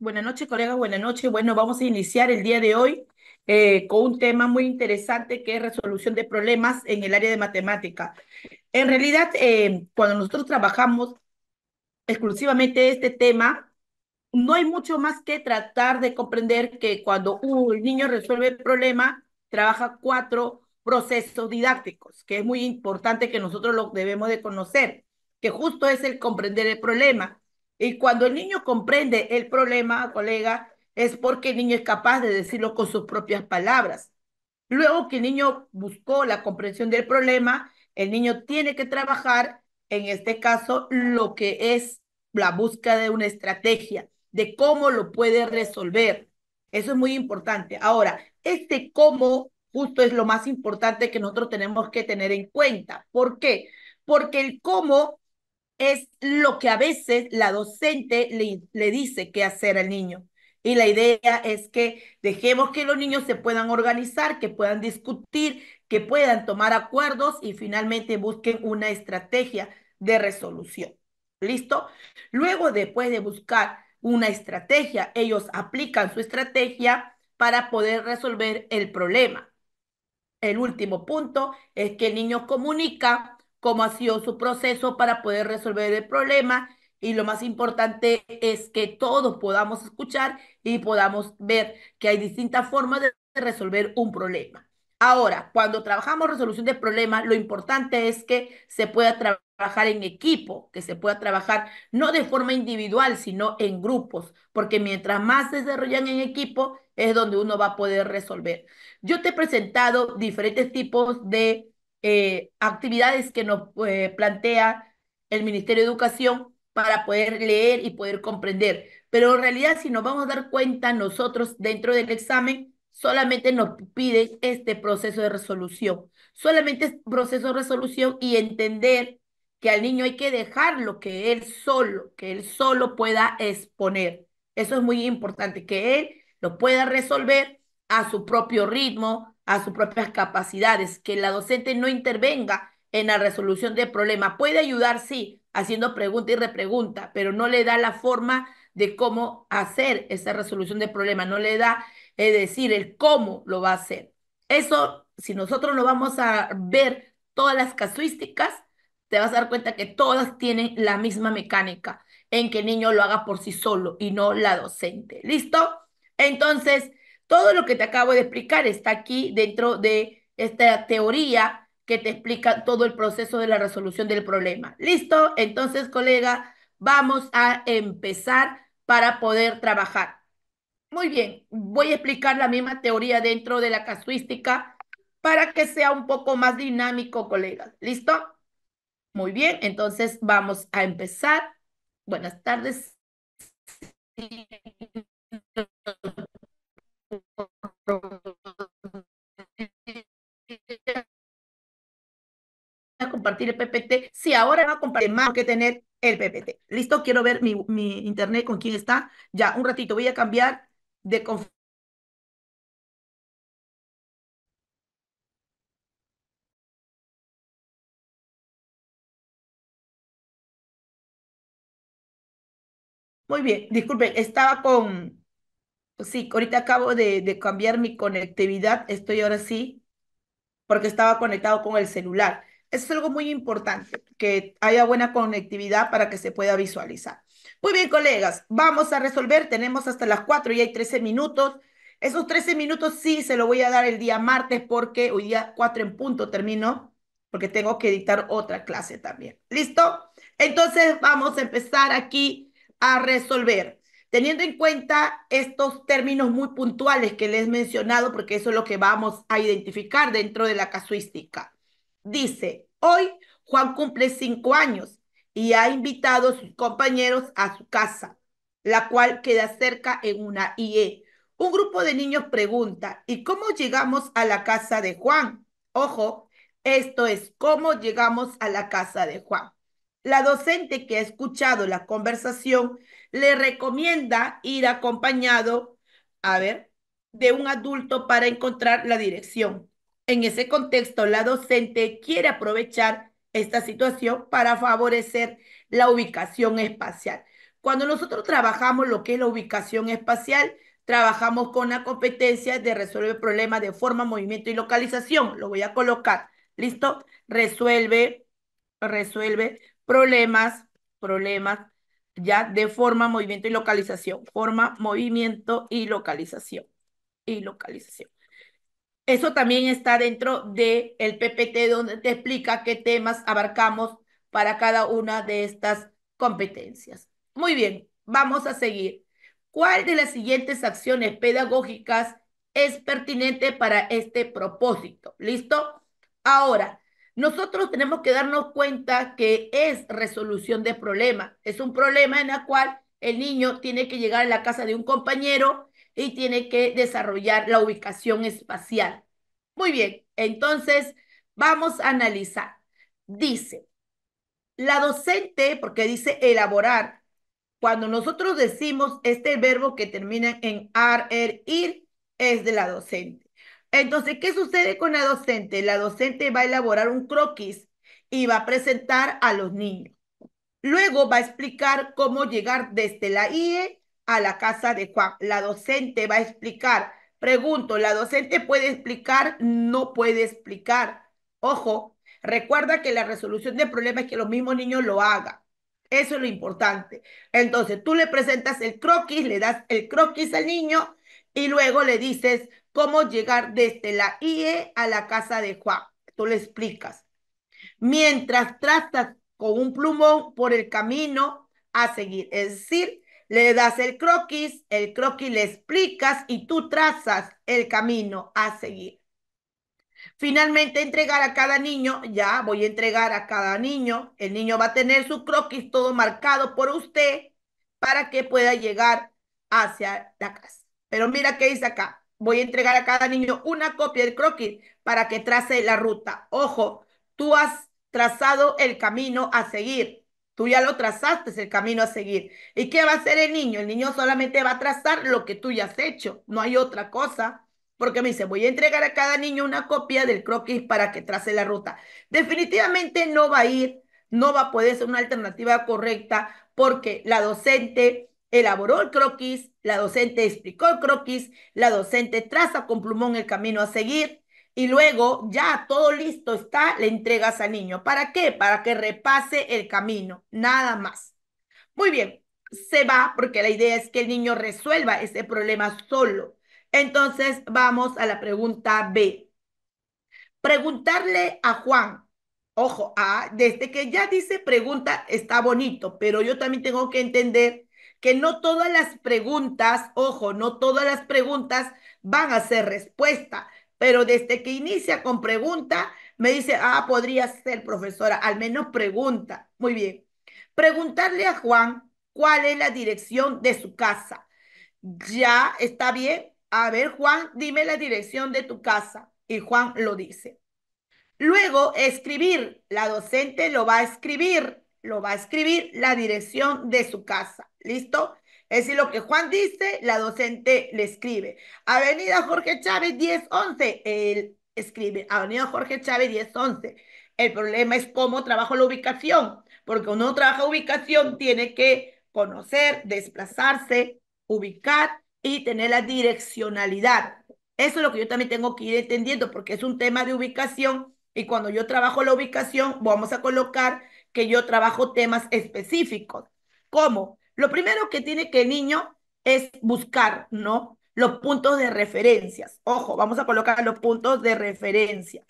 Buenas noches, colegas, Buenas noches. Bueno, vamos a iniciar el día de hoy eh, con un tema muy interesante que es resolución de problemas en el área de matemática. En realidad, eh, cuando nosotros trabajamos exclusivamente este tema, no hay mucho más que tratar de comprender que cuando un niño resuelve el problema, trabaja cuatro procesos didácticos, que es muy importante que nosotros lo debemos de conocer, que justo es el comprender el problema y cuando el niño comprende el problema, colega, es porque el niño es capaz de decirlo con sus propias palabras. Luego que el niño buscó la comprensión del problema, el niño tiene que trabajar, en este caso, lo que es la búsqueda de una estrategia, de cómo lo puede resolver. Eso es muy importante. Ahora, este cómo justo es lo más importante que nosotros tenemos que tener en cuenta. ¿Por qué? Porque el cómo es lo que a veces la docente le, dice qué hacer al niño. Y la idea es que dejemos que los niños se puedan organizar, que puedan discutir, que puedan tomar acuerdos y finalmente busquen una estrategia de resolución. ¿Listo? Luego, después de buscar una estrategia, ellos aplican su estrategia para poder resolver el problema. El último punto es que el niño comunica cómo ha sido su proceso para poder resolver el problema y lo más importante es que todos podamos escuchar y podamos ver que hay distintas formas de resolver un problema. Ahora, cuando trabajamos resolución de problemas, lo importante es que se pueda trabajar en equipo, que se pueda trabajar no de forma individual, sino en grupos, porque mientras más se desarrollan en equipo, es donde uno va a poder resolver. Yo te he presentado diferentes tipos de eh, actividades que nos eh, plantea el Ministerio de Educación para poder leer y poder comprender. Pero en realidad, si nos vamos a dar cuenta, nosotros dentro del examen solamente nos pide este proceso de resolución, solamente es proceso de resolución y entender que al niño hay que dejarlo, que él solo, que él solo pueda exponer. Eso es muy importante, que él lo pueda resolver a su propio ritmo, a sus propias capacidades, que la docente no intervenga en la resolución del problema. Puede ayudar, sí, haciendo pregunta y repregunta, pero no le da la forma de cómo hacer esa resolución de problema, no le da, es eh, decir, el cómo lo va a hacer. Eso, si nosotros lo vamos a ver todas las casuísticas, te vas a dar cuenta que todas tienen la misma mecánica en que el niño lo haga por sí solo y no la docente. ¿Listo? Entonces, todo lo que te acabo de explicar está aquí dentro de esta teoría que te explica todo el proceso de la resolución del problema. ¿Listo? Entonces, colega, vamos a empezar para poder trabajar. Muy bien, voy a explicar la misma teoría dentro de la casuística para que sea un poco más dinámico, colega. ¿Listo? Muy bien, entonces vamos a empezar. Buenas tardes. el PPT, si ahora va a compartir más que tener el PPT. ¿Listo? Quiero ver mi, mi internet con quién está. Ya, un ratito, voy a cambiar de Muy bien, disculpe estaba con... Sí, ahorita acabo de, de, cambiar mi conectividad, estoy ahora sí, porque estaba conectado con el celular es algo muy importante, que haya buena conectividad para que se pueda visualizar. Muy bien, colegas, vamos a resolver. Tenemos hasta las 4 y hay 13 minutos. Esos 13 minutos sí se lo voy a dar el día martes porque hoy día 4 en punto termino porque tengo que editar otra clase también. ¿Listo? Entonces vamos a empezar aquí a resolver, teniendo en cuenta estos términos muy puntuales que les he mencionado, porque eso es lo que vamos a identificar dentro de la casuística. Dice, hoy Juan cumple cinco años y ha invitado a sus compañeros a su casa, la cual queda cerca en una IE. Un grupo de niños pregunta, ¿y cómo llegamos a la casa de Juan? Ojo, esto es cómo llegamos a la casa de Juan. La docente que ha escuchado la conversación le recomienda ir acompañado, a ver, de un adulto para encontrar la dirección. En ese contexto, la docente quiere aprovechar esta situación para favorecer la ubicación espacial. Cuando nosotros trabajamos lo que es la ubicación espacial, trabajamos con la competencia de resolver problemas de forma, movimiento y localización. Lo voy a colocar. ¿Listo? Resuelve, resuelve problemas, problemas ya de forma, movimiento y localización. Forma, movimiento y localización. Y localización. Eso también está dentro del el PPT donde te explica qué temas abarcamos para cada una de estas competencias. Muy bien, vamos a seguir. ¿Cuál de las siguientes acciones pedagógicas es pertinente para este propósito? ¿Listo? Ahora, nosotros tenemos que darnos cuenta que es resolución de problemas. Es un problema en el cual el niño tiene que llegar a la casa de un compañero y tiene que desarrollar la ubicación espacial. Muy bien, entonces vamos a analizar. Dice, la docente, porque dice elaborar, cuando nosotros decimos este verbo que termina en ar, er, ir, es de la docente. Entonces, ¿qué sucede con la docente? La docente va a elaborar un croquis y va a presentar a los niños. Luego va a explicar cómo llegar desde la IE a la casa de Juan. La docente va a explicar. Pregunto, ¿la docente puede explicar? No puede explicar. Ojo, recuerda que la resolución del problema es que los mismos niños lo hagan. Eso es lo importante. Entonces, tú le presentas el croquis, le das el croquis al niño y luego le dices cómo llegar desde la IE a la casa de Juan. Tú le explicas. Mientras tratas con un plumón por el camino a seguir. Es decir, le das el croquis, el croquis le explicas y tú trazas el camino a seguir. Finalmente, entregar a cada niño, ya voy a entregar a cada niño, el niño va a tener su croquis todo marcado por usted para que pueda llegar hacia la casa. Pero mira qué dice acá, voy a entregar a cada niño una copia del croquis para que trace la ruta. Ojo, tú has trazado el camino a seguir. Tú ya lo trazaste, es el camino a seguir. ¿Y qué va a hacer el niño? El niño solamente va a trazar lo que tú ya has hecho, no hay otra cosa. Porque me dice, voy a entregar a cada niño una copia del croquis para que trace la ruta. Definitivamente no va a ir, no va a poder ser una alternativa correcta porque la docente elaboró el croquis, la docente explicó el croquis, la docente traza con plumón el camino a seguir y luego ya todo listo está, le entregas al niño. ¿Para qué? Para que repase el camino, nada más. Muy bien, se va porque la idea es que el niño resuelva ese problema solo. Entonces vamos a la pregunta B. Preguntarle a Juan, ojo, a, ah, desde que ya dice pregunta está bonito, pero yo también tengo que entender que no todas las preguntas, ojo, no todas las preguntas van a ser respuesta pero desde que inicia con pregunta, me dice, ah, podría ser profesora, al menos pregunta. Muy bien. Preguntarle a Juan cuál es la dirección de su casa. Ya está bien. A ver, Juan, dime la dirección de tu casa. Y Juan lo dice. Luego, escribir. La docente lo va a escribir. Lo va a escribir la dirección de su casa. ¿Listo? Es decir, lo que Juan dice, la docente le escribe. Avenida Jorge Chávez 1011, él escribe. Avenida Jorge Chávez 1011. El problema es cómo trabajo la ubicación, porque uno trabaja ubicación, tiene que conocer, desplazarse, ubicar y tener la direccionalidad. Eso es lo que yo también tengo que ir entendiendo, porque es un tema de ubicación y cuando yo trabajo la ubicación, vamos a colocar que yo trabajo temas específicos, cómo lo primero que tiene que el niño es buscar, ¿no? Los puntos de referencias. Ojo, vamos a colocar los puntos de referencia.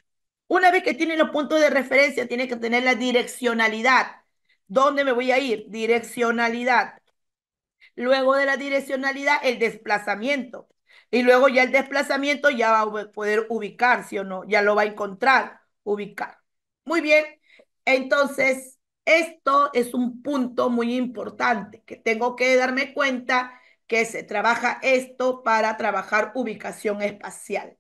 Una vez que tiene los puntos de referencia, tiene que tener la direccionalidad. ¿Dónde me voy a ir? Direccionalidad. Luego de la direccionalidad, el desplazamiento. Y luego ya el desplazamiento ya va a poder ubicarse ¿sí o no, ya lo va a encontrar, ubicar. Muy bien, entonces esto es un punto muy importante, que tengo que darme cuenta que se trabaja esto para trabajar ubicación espacial.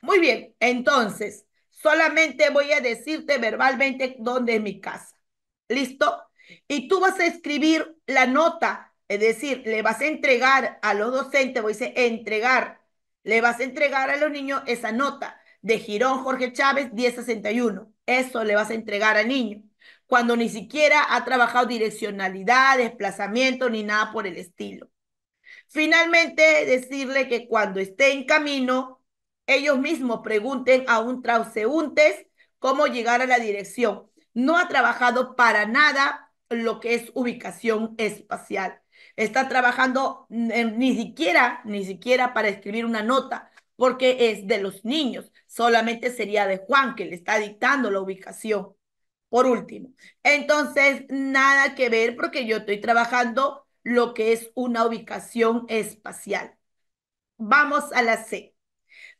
Muy bien, entonces, solamente voy a decirte verbalmente dónde es mi casa. ¿Listo? Y tú vas a escribir la nota, es decir, le vas a entregar a los docentes, voy a decir, entregar, le vas a entregar a los niños esa nota de Girón Jorge Chávez 1061. Eso le vas a entregar al niño cuando ni siquiera ha trabajado direccionalidad, desplazamiento ni nada por el estilo. Finalmente, decirle que cuando esté en camino, ellos mismos pregunten a un transeúntes cómo llegar a la dirección. No ha trabajado para nada lo que es ubicación espacial. Está trabajando eh, ni siquiera, ni siquiera para escribir una nota, porque es de los niños. Solamente sería de Juan que le está dictando la ubicación por último. Entonces, nada que ver porque yo estoy trabajando lo que es una ubicación espacial. Vamos a la C.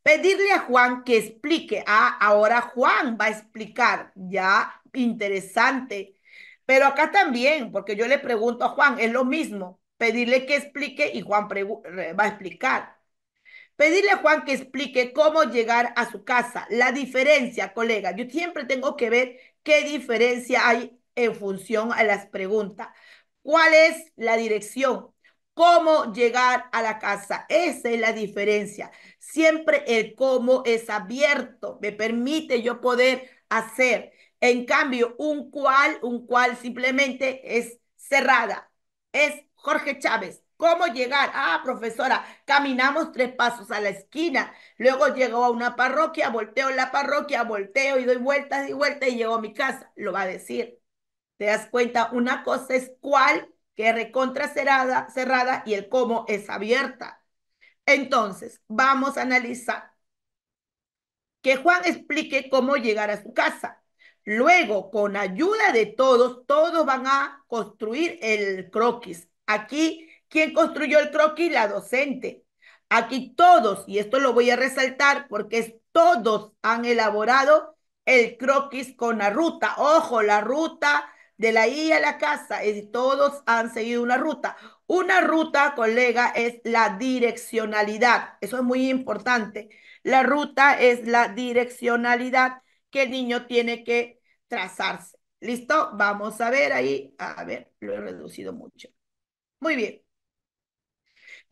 Pedirle a Juan que explique. Ah, ahora Juan va a explicar. Ya, interesante. Pero acá también, porque yo le pregunto a Juan, es lo mismo. Pedirle que explique y Juan va a explicar. Pedirle a Juan que explique cómo llegar a su casa. La diferencia, colega, yo siempre tengo que ver ¿Qué diferencia hay en función a las preguntas? ¿Cuál es la dirección? ¿Cómo llegar a la casa? Esa es la diferencia. Siempre el cómo es abierto, me permite yo poder hacer. En cambio, un cual, un cual simplemente es cerrada. Es Jorge Chávez, ¿Cómo llegar? Ah, profesora, caminamos tres pasos a la esquina, luego llego a una parroquia, volteo la parroquia, volteo y doy vueltas y vueltas y llego a mi casa. Lo va a decir. ¿Te das cuenta? Una cosa es cuál, que recontra cerrada, cerrada y el cómo es abierta. Entonces, vamos a analizar. Que Juan explique cómo llegar a su casa. Luego, con ayuda de todos, todos van a construir el croquis. Aquí ¿Quién construyó el croquis? La docente. Aquí todos, y esto lo voy a resaltar porque todos han elaborado el croquis con la ruta. Ojo, la ruta de la I a la casa, Y todos han seguido una ruta. Una ruta, colega, es la direccionalidad. Eso es muy importante. La ruta es la direccionalidad que el niño tiene que trazarse. ¿Listo? Vamos a ver ahí. A ver, lo he reducido mucho. Muy bien.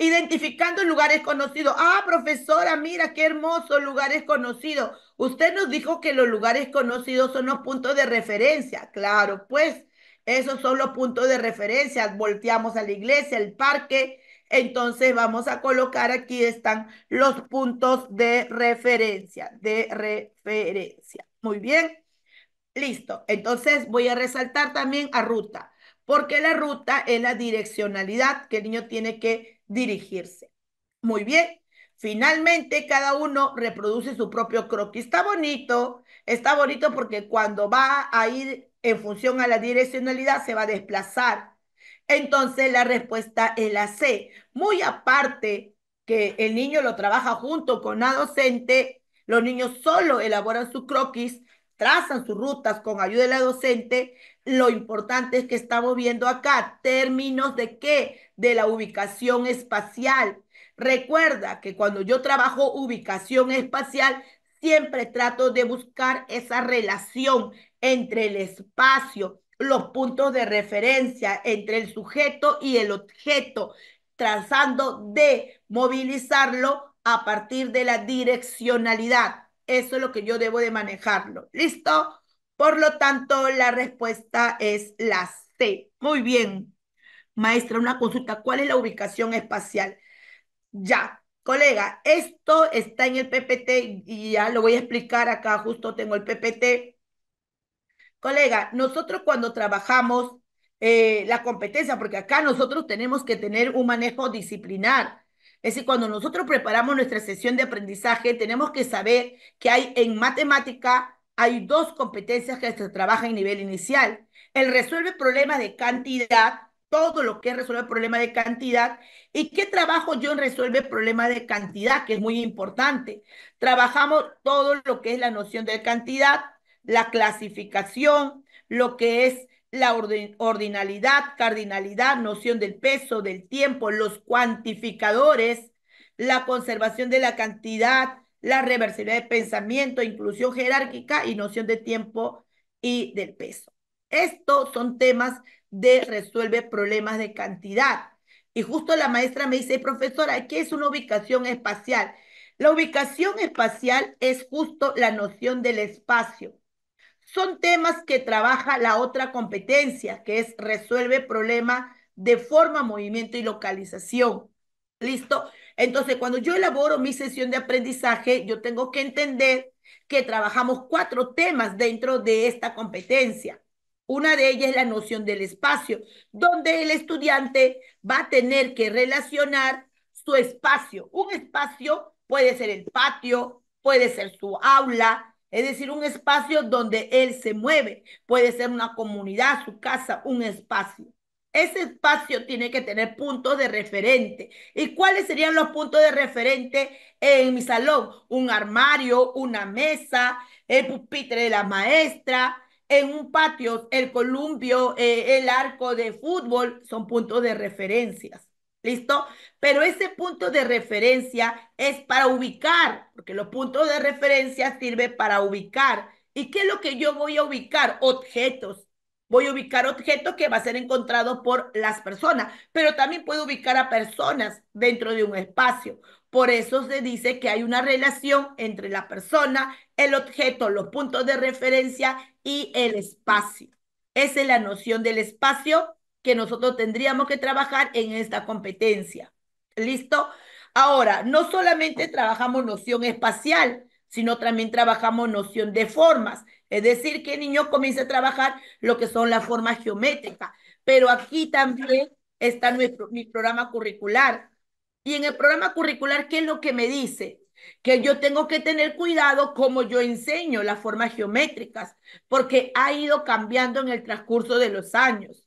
Identificando lugares conocidos. Ah, profesora, mira qué hermoso lugares conocidos. Usted nos dijo que los lugares conocidos son los puntos de referencia. Claro, pues esos son los puntos de referencia. Volteamos a la iglesia, el parque. Entonces vamos a colocar aquí están los puntos de referencia, de referencia. Muy bien. Listo. Entonces voy a resaltar también a ruta, porque la ruta es la direccionalidad que el niño tiene que dirigirse. Muy bien. Finalmente, cada uno reproduce su propio croquis. Está bonito, está bonito porque cuando va a ir en función a la direccionalidad se va a desplazar. Entonces, la respuesta es la C. Muy aparte que el niño lo trabaja junto con la docente, los niños solo elaboran su croquis, trazan sus rutas con ayuda de la docente, lo importante es que estamos viendo acá términos de qué? De la ubicación espacial. Recuerda que cuando yo trabajo ubicación espacial, siempre trato de buscar esa relación entre el espacio, los puntos de referencia entre el sujeto y el objeto, trazando de movilizarlo a partir de la direccionalidad. Eso es lo que yo debo de manejarlo. ¿Listo? Por lo tanto, la respuesta es la C. Muy bien. Maestra, una consulta. ¿Cuál es la ubicación espacial? Ya, colega, esto está en el PPT y ya lo voy a explicar acá. Justo tengo el PPT. Colega, nosotros cuando trabajamos eh, la competencia, porque acá nosotros tenemos que tener un manejo disciplinar. Es decir, cuando nosotros preparamos nuestra sesión de aprendizaje, tenemos que saber que hay en matemática, hay dos competencias que se trabajan en nivel inicial. El resuelve problemas de cantidad, todo lo que resuelve resolver problemas de cantidad y qué trabajo yo resuelve resuelve problemas de cantidad, que es muy importante. Trabajamos todo lo que es la noción de cantidad, la clasificación, lo que es la ordinalidad, cardinalidad, noción del peso, del tiempo, los cuantificadores, la conservación de la cantidad, la reversibilidad de pensamiento, inclusión jerárquica y noción de tiempo y del peso. Estos son temas de resuelve problemas de cantidad. Y justo la maestra me dice, profesora, ¿qué es una ubicación espacial? La ubicación espacial es justo la noción del espacio. Son temas que trabaja la otra competencia, que es resuelve problemas de forma, movimiento y localización. ¿Listo? Entonces, cuando yo elaboro mi sesión de aprendizaje, yo tengo que entender que trabajamos cuatro temas dentro de esta competencia. Una de ellas es la noción del espacio, donde el estudiante va a tener que relacionar su espacio. Un espacio puede ser el patio, puede ser su aula, es decir, un espacio donde él se mueve. Puede ser una comunidad, su casa, un espacio. Ese espacio tiene que tener puntos de referente. ¿Y cuáles serían los puntos de referente en mi salón? Un armario, una mesa, el pupitre de la maestra, en un patio, el columpio, eh, el arco de fútbol, son puntos de referencias. ¿Listo? Pero ese punto de referencia es para ubicar, porque los puntos de referencia sirven para ubicar. ¿Y qué es lo que yo voy a ubicar? Objetos, Voy a ubicar objeto que va a ser encontrado por las personas, pero también puedo ubicar a personas dentro de un espacio. Por eso se dice que hay una relación entre la persona, el objeto, los puntos de referencia y el espacio. Esa es la noción del espacio que nosotros tendríamos que trabajar en esta competencia. ¿Listo? Ahora, no solamente trabajamos noción espacial, sino también trabajamos noción de formas. Es decir, que el niño comience a trabajar lo que son las formas geométricas. Pero aquí también está nuestro, mi programa curricular. Y en el programa curricular, ¿qué es lo que me dice? Que yo tengo que tener cuidado como yo enseño las formas geométricas, porque ha ido cambiando en el transcurso de los años.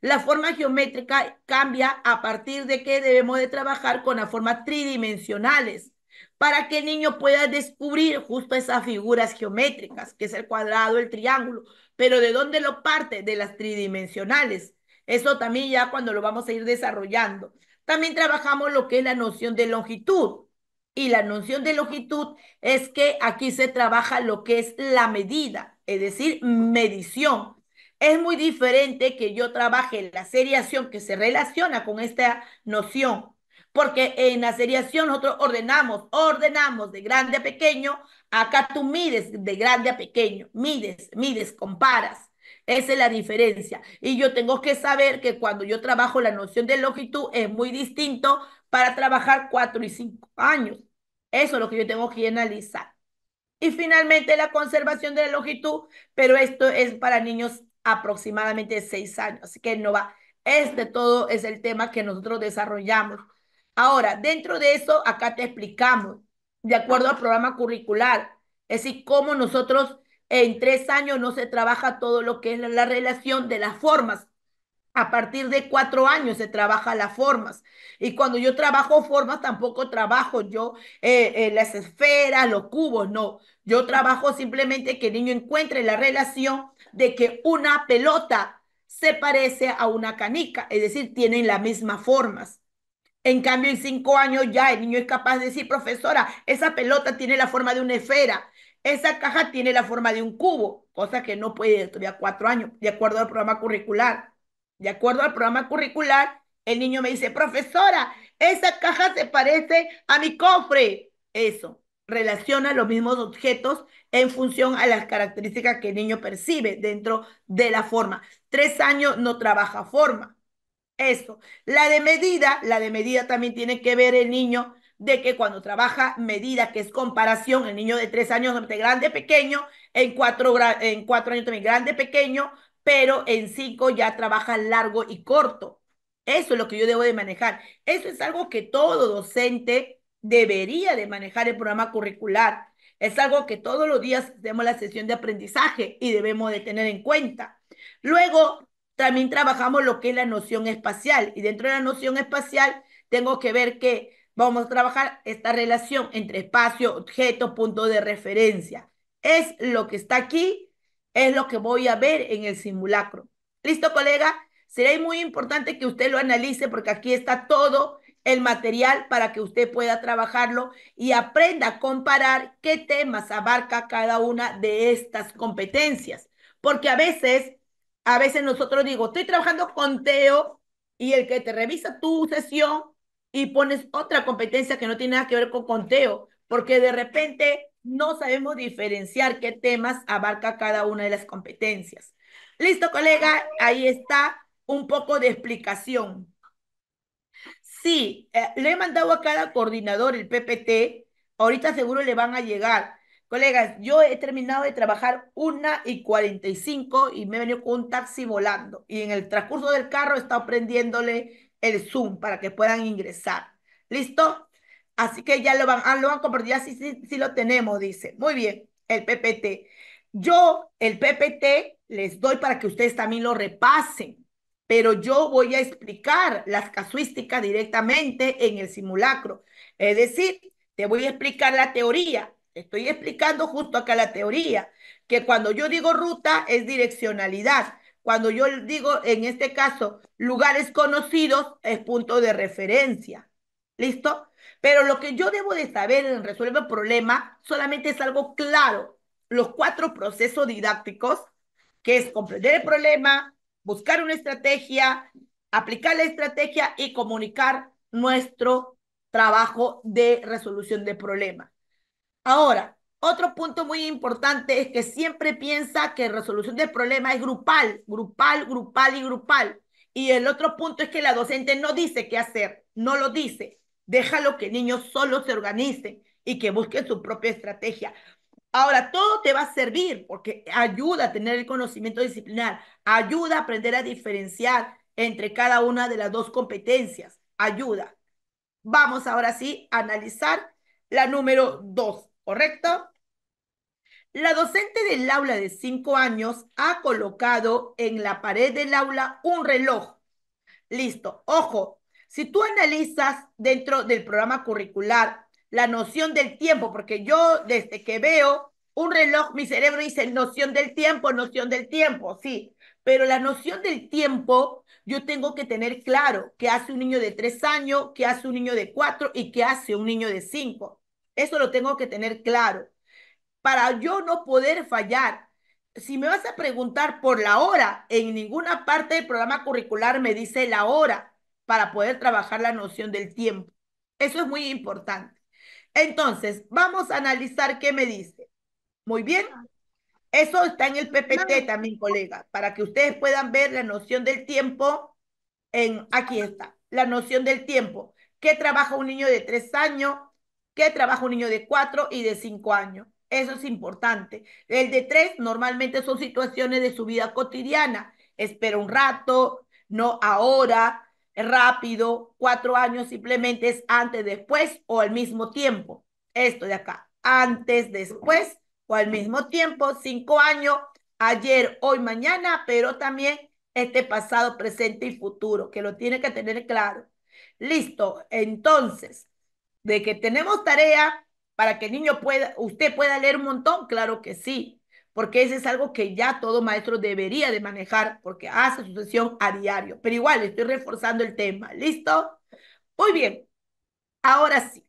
La forma geométrica cambia a partir de que debemos de trabajar con las formas tridimensionales para que el niño pueda descubrir justo esas figuras geométricas, que es el cuadrado, el triángulo, pero ¿de dónde lo parte? De las tridimensionales. Eso también ya cuando lo vamos a ir desarrollando. También trabajamos lo que es la noción de longitud. Y la noción de longitud es que aquí se trabaja lo que es la medida, es decir, medición. Es muy diferente que yo trabaje la seriación que se relaciona con esta noción porque en la seriación nosotros ordenamos, ordenamos de grande a pequeño, acá tú mides de grande a pequeño, mides, mides, comparas. Esa es la diferencia. Y yo tengo que saber que cuando yo trabajo la noción de longitud es muy distinto para trabajar cuatro y cinco años. Eso es lo que yo tengo que analizar. Y finalmente la conservación de la longitud, pero esto es para niños aproximadamente seis años, así que no va. Este todo es el tema que nosotros desarrollamos Ahora, dentro de eso, acá te explicamos, de acuerdo al programa curricular, es decir, cómo nosotros en tres años no se trabaja todo lo que es la, relación de las formas. A partir de cuatro años se trabaja las formas. Y cuando yo trabajo formas, tampoco trabajo yo eh, eh, las esferas, los cubos, no. Yo trabajo simplemente que el niño encuentre la relación de que una pelota se parece a una canica, es decir, tienen las mismas formas. En cambio, en cinco años ya el niño es capaz de decir, profesora, esa pelota tiene la forma de una esfera, esa caja tiene la forma de un cubo, cosa que no puede estudiar cuatro años, de acuerdo al programa curricular. De acuerdo al programa curricular, el niño me dice, profesora, esa caja se parece a mi cofre. Eso, relaciona los mismos objetos en función a las características que el niño percibe dentro de la forma. Tres años no trabaja forma eso. La de medida, la de medida también tiene que ver el niño de que cuando trabaja medida, que es comparación, el niño de tres años grande, pequeño, en cuatro, en cuatro años también grande, pequeño, pero en cinco ya trabaja largo y corto. Eso es lo que yo debo de manejar. Eso es algo que todo docente debería de manejar el programa curricular. Es algo que todos los días tenemos la sesión de aprendizaje y debemos de tener en cuenta. Luego, también trabajamos lo que es la noción espacial. Y dentro de la noción espacial, tengo que ver que vamos a trabajar esta relación entre espacio, objeto, punto de referencia. Es lo que está aquí, es lo que voy a ver en el simulacro. ¿Listo, colega? Sería muy importante que usted lo analice porque aquí está todo el material para que usted pueda trabajarlo y aprenda a comparar qué temas abarca cada una de estas competencias. Porque a veces a veces nosotros digo, estoy trabajando con Teo y el que te revisa tu sesión y pones otra competencia que no tiene nada que ver con conteo, porque de repente no sabemos diferenciar qué temas abarca cada una de las competencias. Listo, colega, ahí está un poco de explicación. Sí, eh, le he mandado a cada coordinador el PPT, ahorita seguro le van a llegar. Colegas, yo he terminado de trabajar una y 45 y me he venido con un taxi volando. Y en el transcurso del carro he estado prendiéndole el Zoom para que puedan ingresar. ¿Listo? Así que ya lo van, ah, lo van a compartir. Ya sí lo tenemos, dice. Muy bien, el PPT. Yo, el PPT, les doy para que ustedes también lo repasen. Pero yo voy a explicar las casuísticas directamente en el simulacro. Es decir, te voy a explicar la teoría Estoy explicando justo acá la teoría, que cuando yo digo ruta es direccionalidad. Cuando yo digo, en este caso, lugares conocidos es punto de referencia. ¿Listo? Pero lo que yo debo de saber en resolver el problema solamente es algo claro. Los cuatro procesos didácticos, que es comprender el problema, buscar una estrategia, aplicar la estrategia y comunicar nuestro trabajo de resolución de problemas. Ahora, otro punto muy importante es que siempre piensa que resolución del problema es grupal, grupal, grupal y grupal. Y el otro punto es que la docente no dice qué hacer, no lo dice. Déjalo que niños solo se organicen y que busquen su propia estrategia. Ahora, todo te va a servir porque ayuda a tener el conocimiento disciplinar, ayuda a aprender a diferenciar entre cada una de las dos competencias, ayuda. Vamos ahora sí a analizar la número dos. ¿correcto? La docente del aula de cinco años ha colocado en la pared del aula un reloj. Listo, ojo, si tú analizas dentro del programa curricular la noción del tiempo, porque yo desde que veo un reloj, mi cerebro dice noción del tiempo, noción del tiempo, sí, pero la noción del tiempo yo tengo que tener claro qué hace un niño de tres años, qué hace un niño de cuatro y qué hace un niño de cinco. Eso lo tengo que tener claro para yo no poder fallar. Si me vas a preguntar por la hora, en ninguna parte del programa curricular me dice la hora para poder trabajar la noción del tiempo. Eso es muy importante. Entonces, vamos a analizar qué me dice. Muy bien. Eso está en el PPT también, colega, para que ustedes puedan ver la noción del tiempo. En, aquí está, la noción del tiempo. ¿Qué trabaja un niño de tres años? ¿Qué trabaja un niño de cuatro y de cinco años. Eso es importante. El de tres normalmente son situaciones de su vida cotidiana. Espera un rato, no ahora, rápido, Cuatro años simplemente es antes, después o al mismo tiempo. Esto de acá, antes, después o al mismo tiempo, Cinco años, ayer, hoy, mañana, pero también este pasado, presente y futuro, que lo tiene que tener claro. Listo, entonces, de que tenemos tarea para que el niño pueda, usted pueda leer un montón, claro que sí, porque ese es algo que ya todo maestro debería de manejar porque hace su sesión a diario. Pero igual estoy reforzando el tema, ¿listo? Muy bien, ahora sí.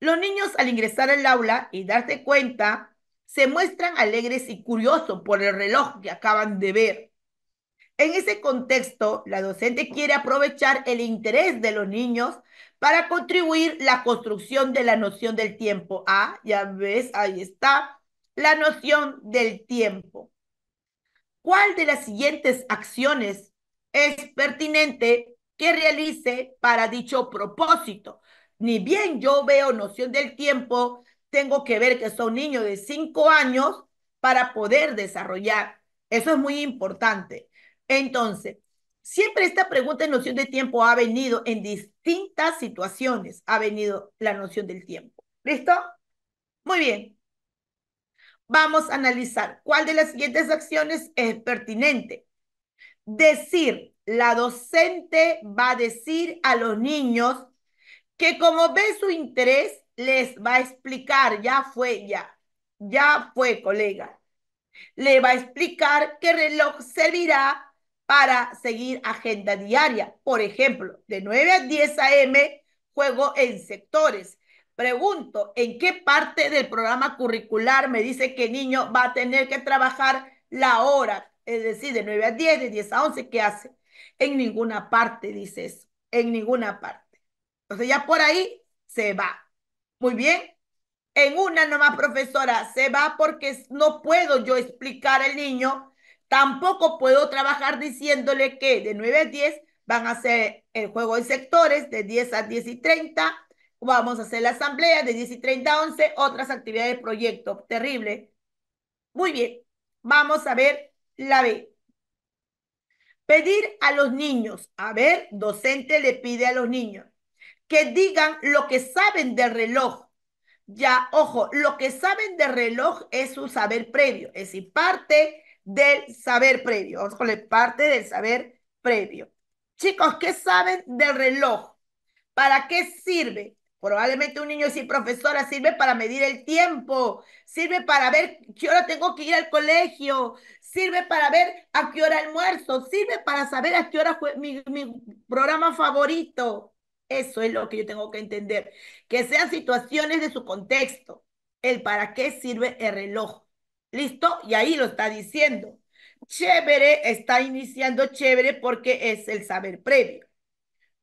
Los niños al ingresar al aula y darse cuenta, se muestran alegres y curiosos por el reloj que acaban de ver. En ese contexto, la docente quiere aprovechar el interés de los niños para contribuir la construcción de la noción del tiempo. Ah, ya ves, ahí está, la noción del tiempo. ¿Cuál de las siguientes acciones es pertinente que realice para dicho propósito? Ni bien yo veo noción del tiempo, tengo que ver que son niños de cinco años para poder desarrollar. Eso es muy importante. Entonces, siempre esta pregunta en noción de tiempo ha venido en distintas situaciones, ha venido la noción del tiempo. ¿Listo? Muy bien. Vamos a analizar cuál de las siguientes acciones es pertinente. Decir, la docente va a decir a los niños que como ve su interés, les va a explicar, ya fue, ya, ya fue, colega. Le va a explicar qué reloj servirá para seguir agenda diaria. Por ejemplo, de 9 a 10 a.m. juego en sectores. Pregunto, ¿en qué parte del programa curricular me dice que el niño va a tener que trabajar la hora? Es decir, de 9 a 10, de 10 a 11, ¿qué hace? En ninguna parte dice eso, en ninguna parte. Entonces ya por ahí se va. Muy bien. En una nomás, profesora, se va porque no puedo yo explicar al niño Tampoco puedo trabajar diciéndole que de 9 a 10 van a hacer el juego de sectores, de 10 a 10 y 30, vamos a hacer la asamblea de 10 y 30 a 11, otras actividades de proyecto. Terrible. Muy bien, vamos a ver la B. Pedir a los niños, a ver, docente le pide a los niños que digan lo que saben del reloj. Ya, ojo, lo que saben de reloj es su saber previo, es decir, parte del saber previo. Vamos con la parte del saber previo. Chicos, ¿qué saben del reloj? ¿Para qué sirve? Probablemente un niño sin profesora sirve para medir el tiempo, sirve para ver qué hora tengo que ir al colegio, sirve para ver a qué hora almuerzo, sirve para saber a qué hora mi, mi programa favorito. Eso es lo que yo tengo que entender. Que sean situaciones de su contexto. El para qué sirve el reloj. ¿Listo? Y ahí lo está diciendo. Chévere está iniciando chévere porque es el saber previo.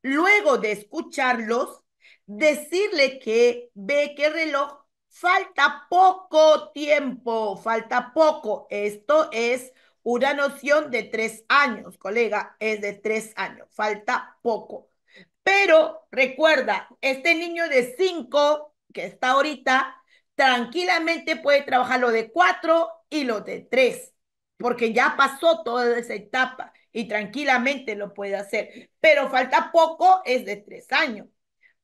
Luego de escucharlos, decirle que ve que reloj falta poco tiempo, falta poco. Esto es una noción de tres años, colega, es de tres años, falta poco. Pero recuerda, este niño de cinco que está ahorita tranquilamente puede trabajar lo de cuatro y lo de tres, porque ya pasó toda esa etapa y tranquilamente lo puede hacer. Pero falta poco, es de tres años.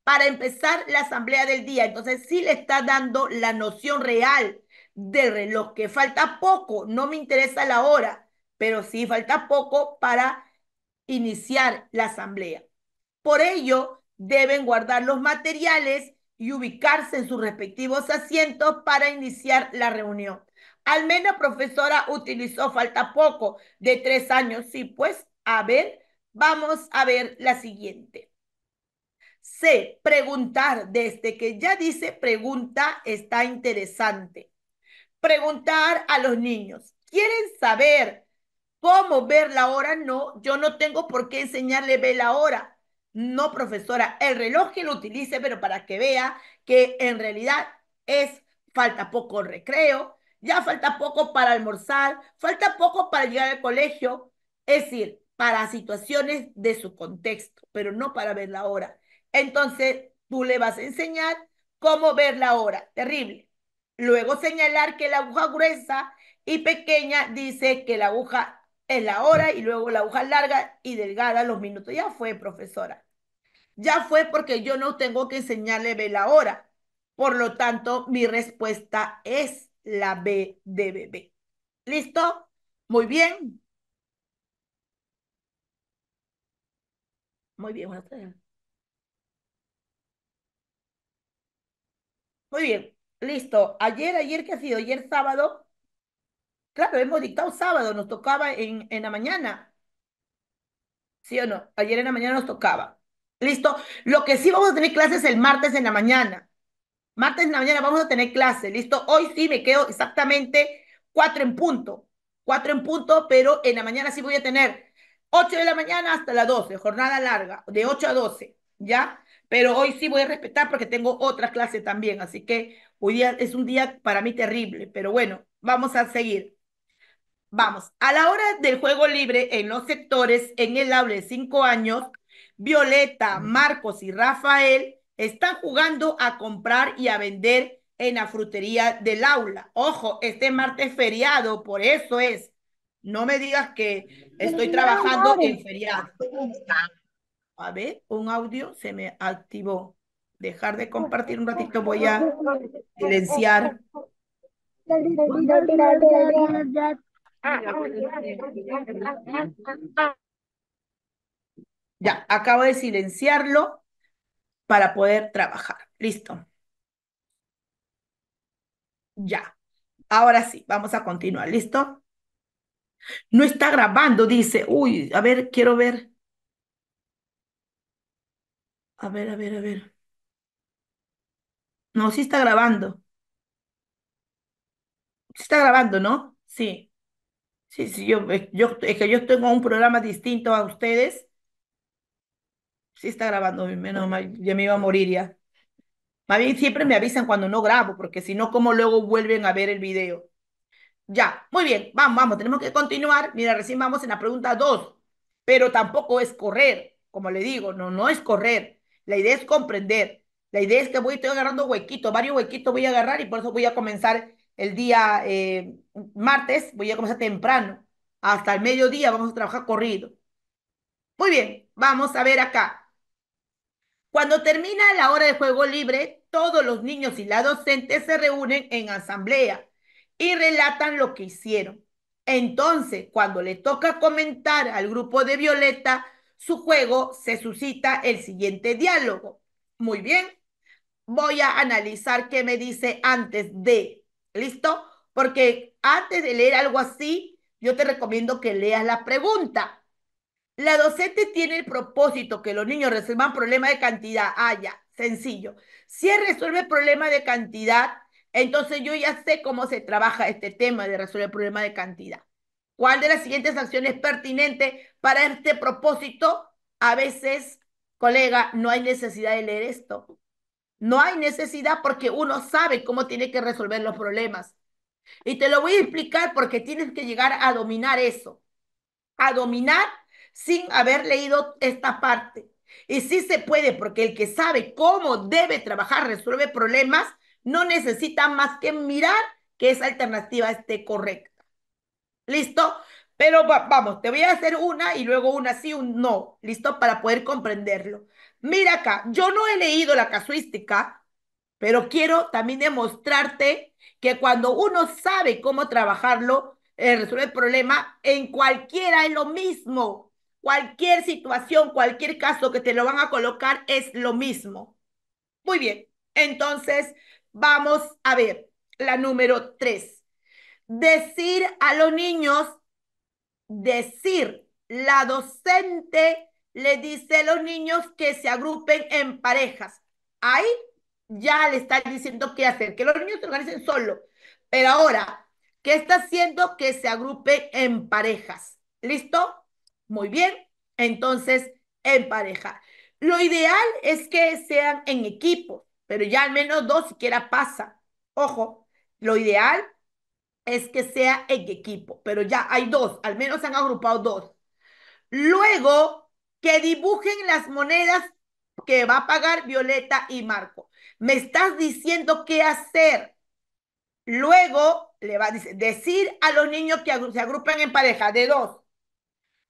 Para empezar la asamblea del día, entonces si le está dando la noción real de reloj, que falta poco, no me interesa la hora, pero sí falta poco para iniciar la asamblea. Por ello, deben guardar los materiales y ubicarse en sus respectivos asientos para iniciar la reunión. Al menos profesora utilizó, falta poco, de tres años. Sí, pues, a ver, vamos a ver la siguiente. C, preguntar, desde que ya dice pregunta, está interesante. Preguntar a los niños, ¿quieren saber cómo ver la hora? No, yo no tengo por qué enseñarle ver la hora. No, profesora, el reloj que lo utilice, pero para que vea que en realidad es falta poco recreo, ya falta poco para almorzar, falta poco para llegar al colegio, es decir, para situaciones de su contexto, pero no para ver la hora. Entonces, tú le vas a enseñar cómo ver la hora, terrible. Luego señalar que la aguja gruesa y pequeña dice que la aguja es la hora y luego la aguja larga y delgada los minutos. Ya fue, profesora ya fue porque yo no tengo que enseñarle B la hora. Por lo tanto, mi respuesta es la B de bebé. ¿Listo? Muy bien. Muy bien, Muy bien, listo. Ayer, ayer, ¿qué ha sido? Ayer sábado. Claro, hemos dictado sábado, nos tocaba en, en la mañana. ¿Sí o no? Ayer en la mañana nos tocaba. Listo. Lo que sí vamos a tener clases el martes en la mañana. Martes en la mañana vamos a tener clase. Listo. Hoy sí me quedo exactamente cuatro en punto. Cuatro en punto, pero en la mañana sí voy a tener ocho de la mañana hasta las doce, jornada larga, de ocho a doce, ¿ya? Pero hoy sí voy a respetar porque tengo otra clase también, así que hoy día es un día para mí terrible, pero bueno, vamos a seguir. Vamos, a la hora del juego libre en los sectores en el aula de cinco años, Violeta, Marcos y Rafael están jugando a comprar y a vender en la frutería del aula. Ojo, este martes feriado, por eso es. No me digas que estoy trabajando en feriado. A ver, un audio se me activó. Dejar de compartir un ratito, voy a silenciar. Ya, acabo de silenciarlo para poder trabajar. Listo. Ya. Ahora sí, vamos a continuar. ¿Listo? No está grabando, dice. Uy, a ver, quiero ver. A ver, a ver, a ver. No, sí está grabando. está grabando, ¿no? Sí. Sí, sí, yo, eh, yo, es que yo tengo un programa distinto a ustedes Sí está grabando, menos mal, ya me iba a morir ya. Más bien siempre me avisan cuando no grabo, porque si no, ¿cómo luego vuelven a ver el video. Ya, muy bien, vamos, vamos, tenemos que continuar. Mira, recién vamos en la pregunta 2, pero tampoco es correr, como le digo, no, no es correr. La idea es comprender. La idea es que voy, estoy agarrando huequitos, varios huequitos voy a agarrar y por eso voy a comenzar el día eh, martes, voy a comenzar temprano. Hasta el mediodía vamos a trabajar corrido. Muy bien, vamos a ver acá. Cuando termina la hora de juego libre, todos los niños y la docente se reúnen en asamblea y relatan lo que hicieron. Entonces, cuando le toca comentar al grupo de Violeta su juego, se suscita el siguiente diálogo. Muy bien, voy a analizar qué me dice antes de, ¿listo? Porque antes de leer algo así, yo te recomiendo que leas la pregunta la docente tiene el propósito que los niños resuelvan problemas de cantidad. Ah, ya, sencillo. Si resuelve problemas de cantidad, entonces yo ya sé cómo se trabaja este tema de resolver problemas de cantidad. ¿Cuál de las siguientes acciones es pertinente para este propósito? A veces, colega, no hay necesidad de leer esto. No hay necesidad porque uno sabe cómo tiene que resolver los problemas. Y te lo voy a explicar porque tienes que llegar a dominar eso. A dominar sin haber leído esta parte. Y sí se puede, porque el que sabe cómo debe trabajar, resuelve problemas, no necesita más que mirar que esa alternativa esté correcta. ¿Listo? Pero vamos, te voy a hacer una y luego una sí, un no, ¿listo? Para poder comprenderlo. Mira acá, yo no he leído la casuística, pero quiero también demostrarte que cuando uno sabe cómo trabajarlo, eh, resuelve el problema, en cualquiera es lo mismo. Cualquier situación, cualquier caso que te lo van a colocar es lo mismo. Muy bien, entonces vamos a ver la número tres. Decir a los niños, decir, la docente le dice a los niños que se agrupen en parejas. Ahí ya le está diciendo qué hacer, que los niños se organicen solo. Pero ahora, ¿qué está haciendo? Que se agrupen en parejas. ¿Listo? Muy bien, entonces en pareja. Lo ideal es que sean en equipo, pero ya al menos dos siquiera pasa. Ojo, lo ideal es que sea en equipo, pero ya hay dos, al menos han agrupado dos. Luego, que dibujen las monedas que va a pagar Violeta y Marco. Me estás diciendo qué hacer. Luego, le va a decir, decir a los niños que se agrupen en pareja de dos.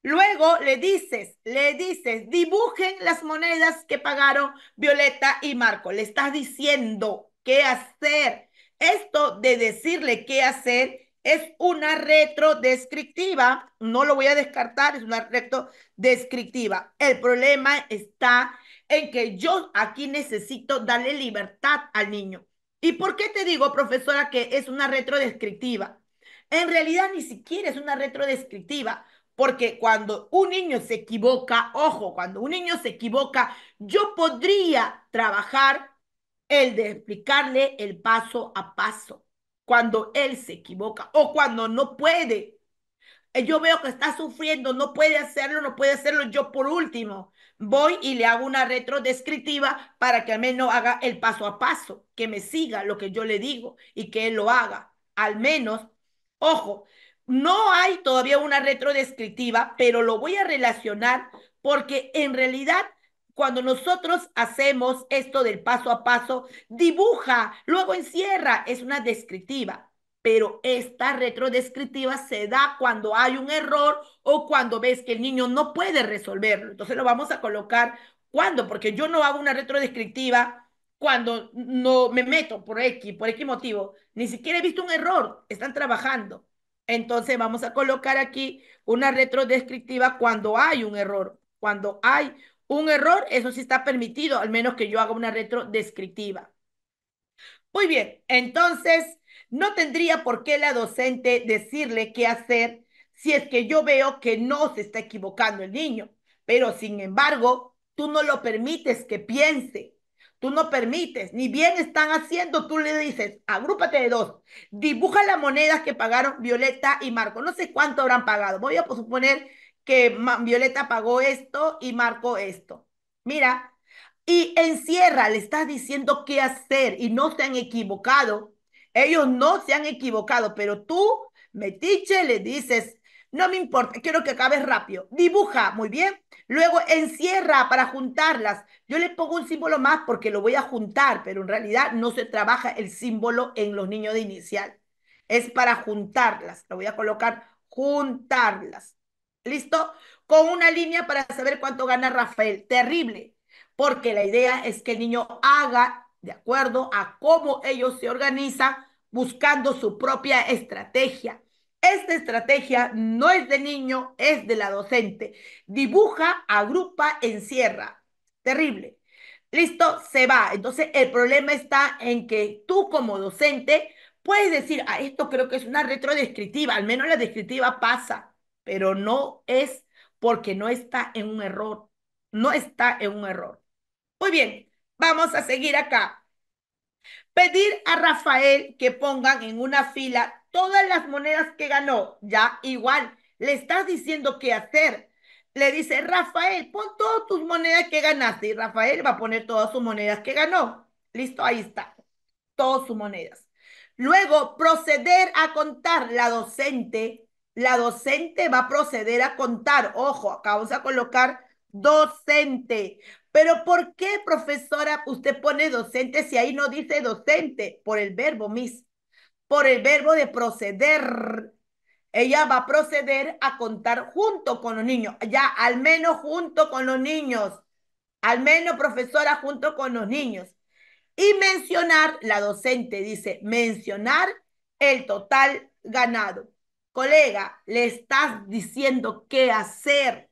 Luego le dices, le dices, dibujen las monedas que pagaron Violeta y Marco. Le estás diciendo qué hacer. Esto de decirle qué hacer es una retrodescriptiva. No lo voy a descartar, es una retrodescriptiva. El problema está en que yo aquí necesito darle libertad al niño. ¿Y por qué te digo, profesora, que es una retrodescriptiva? En realidad ni siquiera es una retrodescriptiva porque cuando un niño se equivoca, ojo, cuando un niño se equivoca, yo podría trabajar el de explicarle el paso a paso cuando él se equivoca o cuando no puede. Eh, yo veo que está sufriendo, no puede hacerlo, no puede hacerlo. Yo por último voy y le hago una retrodescriptiva para que al menos haga el paso a paso, que me siga lo que yo le digo y que él lo haga. Al menos, ojo, no hay todavía una retrodescriptiva, pero lo voy a relacionar porque en realidad cuando nosotros hacemos esto del paso a paso, dibuja, luego encierra, es una descriptiva. Pero esta retrodescriptiva se da cuando hay un error o cuando ves que el niño no puede resolverlo. Entonces lo vamos a colocar cuando, porque yo no hago una retrodescriptiva cuando no me meto por X, por X motivo. Ni siquiera he visto un error, están trabajando. Entonces vamos a colocar aquí una retrodescriptiva cuando hay un error. Cuando hay un error, eso sí está permitido, al menos que yo haga una retrodescriptiva. Muy bien, entonces no tendría por qué la docente decirle qué hacer si es que yo veo que no se está equivocando el niño, pero sin embargo, tú no lo permites que piense, tú no permites, ni bien están haciendo, tú le dices, agrúpate de dos, dibuja las monedas que pagaron Violeta y Marco, no sé cuánto habrán pagado, voy a suponer que Violeta pagó esto y Marco esto. Mira, y encierra, le estás diciendo qué hacer y no se han equivocado. Ellos no se han equivocado, pero tú, metiche, le dices, no me importa, quiero que acabes rápido. Dibuja, muy bien. Luego encierra para juntarlas. Yo le pongo un símbolo más porque lo voy a juntar, pero en realidad no se trabaja el símbolo en los niños de inicial. Es para juntarlas. Lo voy a colocar juntarlas. ¿Listo? Con una línea para saber cuánto gana Rafael. Terrible, porque la idea es que el niño haga de acuerdo a cómo ellos se organizan buscando su propia estrategia. Esta estrategia no es de niño, es de la docente. Dibuja, agrupa, encierra. Terrible. Listo, se va. Entonces, el problema está en que tú como docente puedes decir, ah, esto creo que es una retrodescriptiva, al menos la descriptiva pasa, pero no es porque no está en un error. No está en un error. Muy bien, vamos a seguir acá. Pedir a Rafael que pongan en una fila todas las monedas que ganó. Ya igual, le estás diciendo qué hacer. Le dice, Rafael, pon todas tus monedas que ganaste. Y Rafael va a poner todas sus monedas que ganó. Listo, ahí está. Todas sus monedas. Luego, proceder a contar. La docente, la docente va a proceder a contar. Ojo, acá vamos a colocar docente. Pero ¿por qué, profesora, usted pone docente si ahí no dice docente? Por el verbo, miss por el verbo de proceder. Ella va a proceder a contar junto con los niños, ya al menos junto con los niños, al menos profesora junto con los niños. Y mencionar, la docente dice, mencionar el total ganado. Colega, le estás diciendo qué hacer.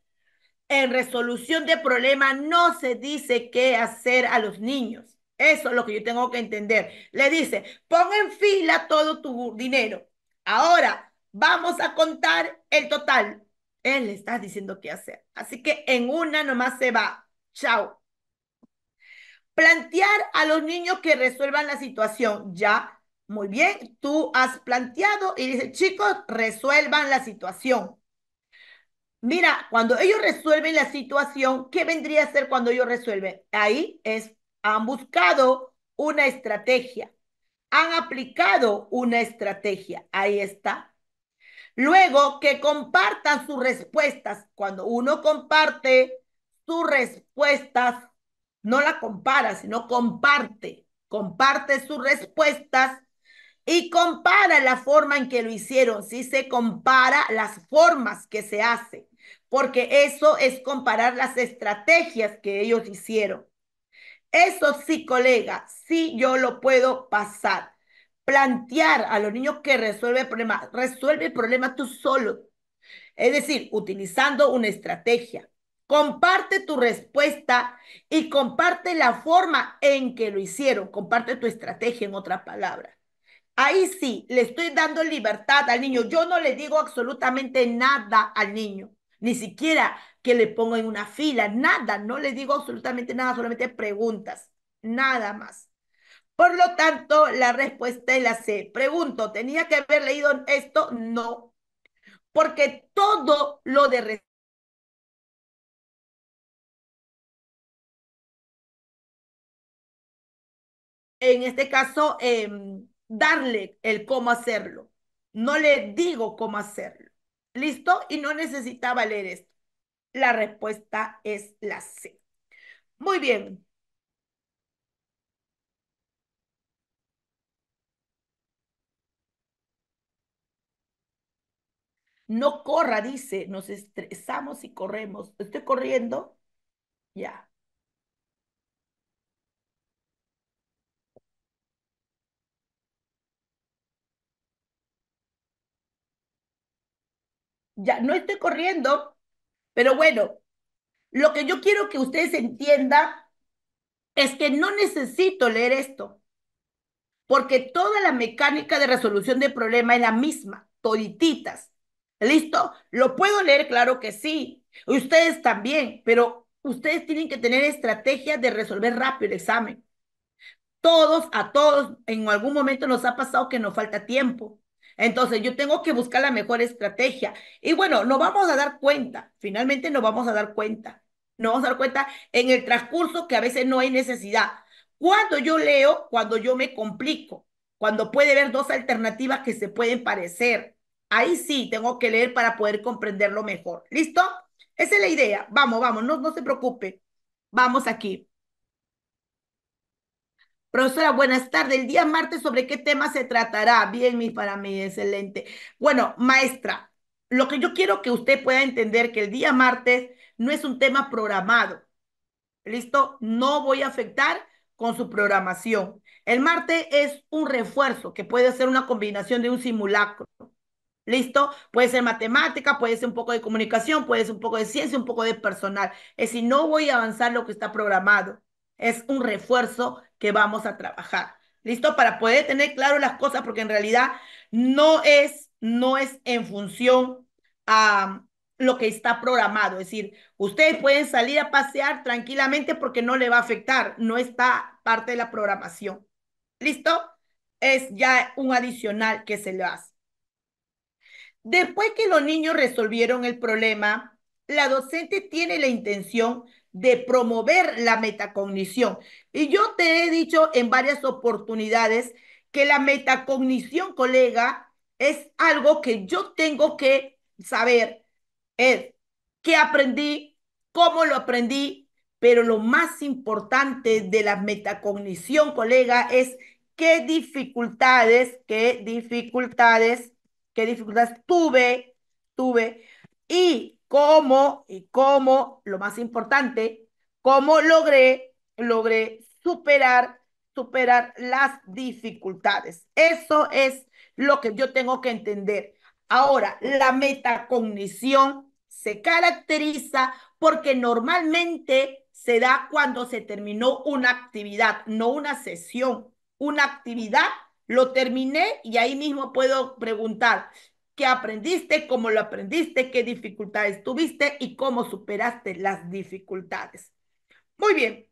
En resolución de problemas no se dice qué hacer a los niños. Eso es lo que yo tengo que entender. Le dice, pon en fila todo tu dinero. Ahora vamos a contar el total. Él le está diciendo qué hacer. Así que en una nomás se va. Chao. Plantear a los niños que resuelvan la situación. Ya, muy bien, tú has planteado y dice, chicos, resuelvan la situación. Mira, cuando ellos resuelven la situación, ¿qué vendría a ser cuando ellos resuelven? Ahí es han buscado una estrategia, han aplicado una estrategia. Ahí está. Luego, que compartan sus respuestas. Cuando uno comparte sus respuestas, no la compara, sino comparte. Comparte sus respuestas y compara la forma en que lo hicieron. Si se compara las formas que se hace, porque eso es comparar las estrategias que ellos hicieron. Eso sí, colega, sí yo lo puedo pasar. Plantear a los niños que resuelve el problema, resuelve el problema tú solo. Es decir, utilizando una estrategia. Comparte tu respuesta y comparte la forma en que lo hicieron. Comparte tu estrategia, en otras palabras. Ahí sí, le estoy dando libertad al niño. Yo no le digo absolutamente nada al niño. Ni siquiera que le pongo en una fila, nada, no le digo absolutamente nada, solamente preguntas, nada más. Por lo tanto, la respuesta es la C. Pregunto, ¿tenía que haber leído esto? No, porque todo lo de en este caso, em, darle el cómo hacerlo. No le digo cómo hacerlo. ¿Listo? Y no necesitaba leer esto. La respuesta es la C. Muy bien. No corra, dice, nos estresamos y corremos. ¿Estoy corriendo? Ya. Ya, no estoy corriendo. Pero bueno, lo que yo quiero que ustedes entiendan es que no necesito leer esto, porque toda la mecánica de resolución de problema es la misma, todititas. ¿Listo? ¿Lo puedo leer? Claro que sí. Ustedes también, pero ustedes tienen que tener estrategia de resolver rápido el examen. Todos, a todos, en algún momento nos ha pasado que nos falta tiempo. Entonces, yo tengo que buscar la mejor estrategia. Y bueno, nos vamos a dar cuenta, finalmente nos vamos a dar cuenta. Nos vamos a dar cuenta en el transcurso que a veces no hay necesidad. Cuando yo leo, cuando yo me complico, cuando puede haber dos alternativas que se pueden parecer. Ahí sí tengo que leer para poder comprenderlo mejor. ¿Listo? Esa es la idea. Vamos, vamos, no, no se preocupe. Vamos aquí. Profesora, buenas tardes. El día martes, ¿sobre qué tema se tratará? Bien, mi para mí, excelente. Bueno, maestra, lo que yo quiero que usted pueda entender que el día martes no es un tema programado. ¿Listo? No voy a afectar con su programación. El martes es un refuerzo que puede ser una combinación de un simulacro. ¿Listo? Puede ser matemática, puede ser un poco de comunicación, puede ser un poco de ciencia, un poco de personal. Es decir, no voy a avanzar lo que está programado. Es un refuerzo que vamos a trabajar. ¿Listo? Para poder tener claro las cosas, porque en realidad no es, no es en función a lo que está programado. Es decir, ustedes pueden salir a pasear tranquilamente porque no le va a afectar, no está parte de la programación. ¿Listo? Es ya un adicional que se le hace. Después que los niños resolvieron el problema, la docente tiene la intención de promover la metacognición. Y yo te he dicho en varias oportunidades que la metacognición, colega, es algo que yo tengo que saber, es qué aprendí, cómo lo aprendí, pero lo más importante de la metacognición, colega, es qué dificultades, qué dificultades, qué dificultades tuve, tuve, y cómo y cómo, lo más importante, cómo logré, logré superar, superar las dificultades. Eso es lo que yo tengo que entender. Ahora, la metacognición se caracteriza porque normalmente se da cuando se terminó una actividad, no una sesión, una actividad. Lo terminé y ahí mismo puedo preguntar, qué aprendiste, cómo lo aprendiste, qué dificultades tuviste y cómo superaste las dificultades. Muy bien.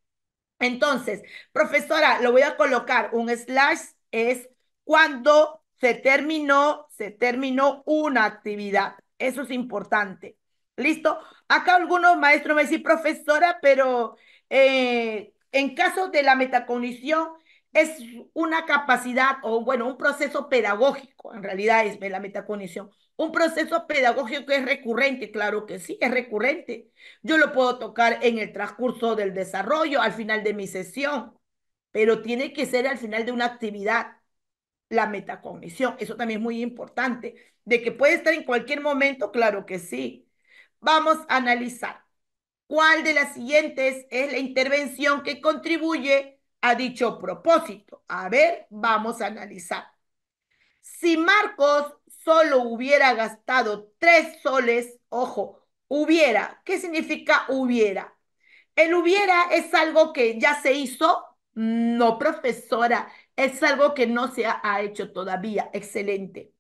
Entonces, profesora, lo voy a colocar un slash es cuando se terminó, se terminó una actividad. Eso es importante. ¿Listo? Acá algunos maestros me dicen, profesora, pero eh, en caso de la metacognición, es una capacidad o, bueno, un proceso pedagógico, en realidad es la metacognición. Un proceso pedagógico que es recurrente, claro que sí, es recurrente. Yo lo puedo tocar en el transcurso del desarrollo, al final de mi sesión, pero tiene que ser al final de una actividad, la metacognición. Eso también es muy importante, de que puede estar en cualquier momento, claro que sí. Vamos a analizar cuál de las siguientes es la intervención que contribuye dicho propósito. A ver, vamos a analizar. Si Marcos solo hubiera gastado tres soles, ojo, hubiera, ¿qué significa hubiera? El hubiera es algo que ya se hizo, no, profesora, es algo que no se ha hecho todavía. Excelente.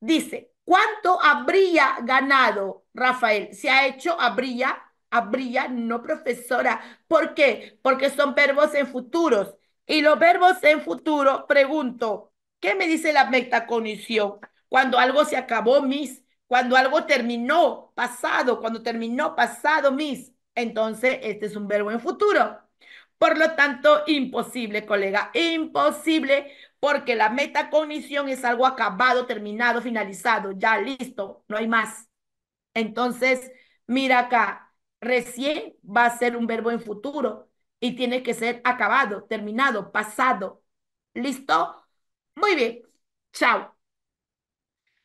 Dice, ¿cuánto habría ganado Rafael? ¿Se ha hecho habría? habría no profesora. ¿Por qué? Porque son verbos en futuros. Y los verbos en futuro, pregunto, ¿qué me dice la metacognición? Cuando algo se acabó, mis. Cuando algo terminó, pasado. Cuando terminó, pasado, mis. Entonces, este es un verbo en futuro. Por lo tanto, imposible, colega, imposible, porque la metacognición es algo acabado, terminado, finalizado, ya listo, no hay más. Entonces, mira acá, recién va a ser un verbo en futuro y tiene que ser acabado, terminado, pasado. ¿Listo? Muy bien. Chao.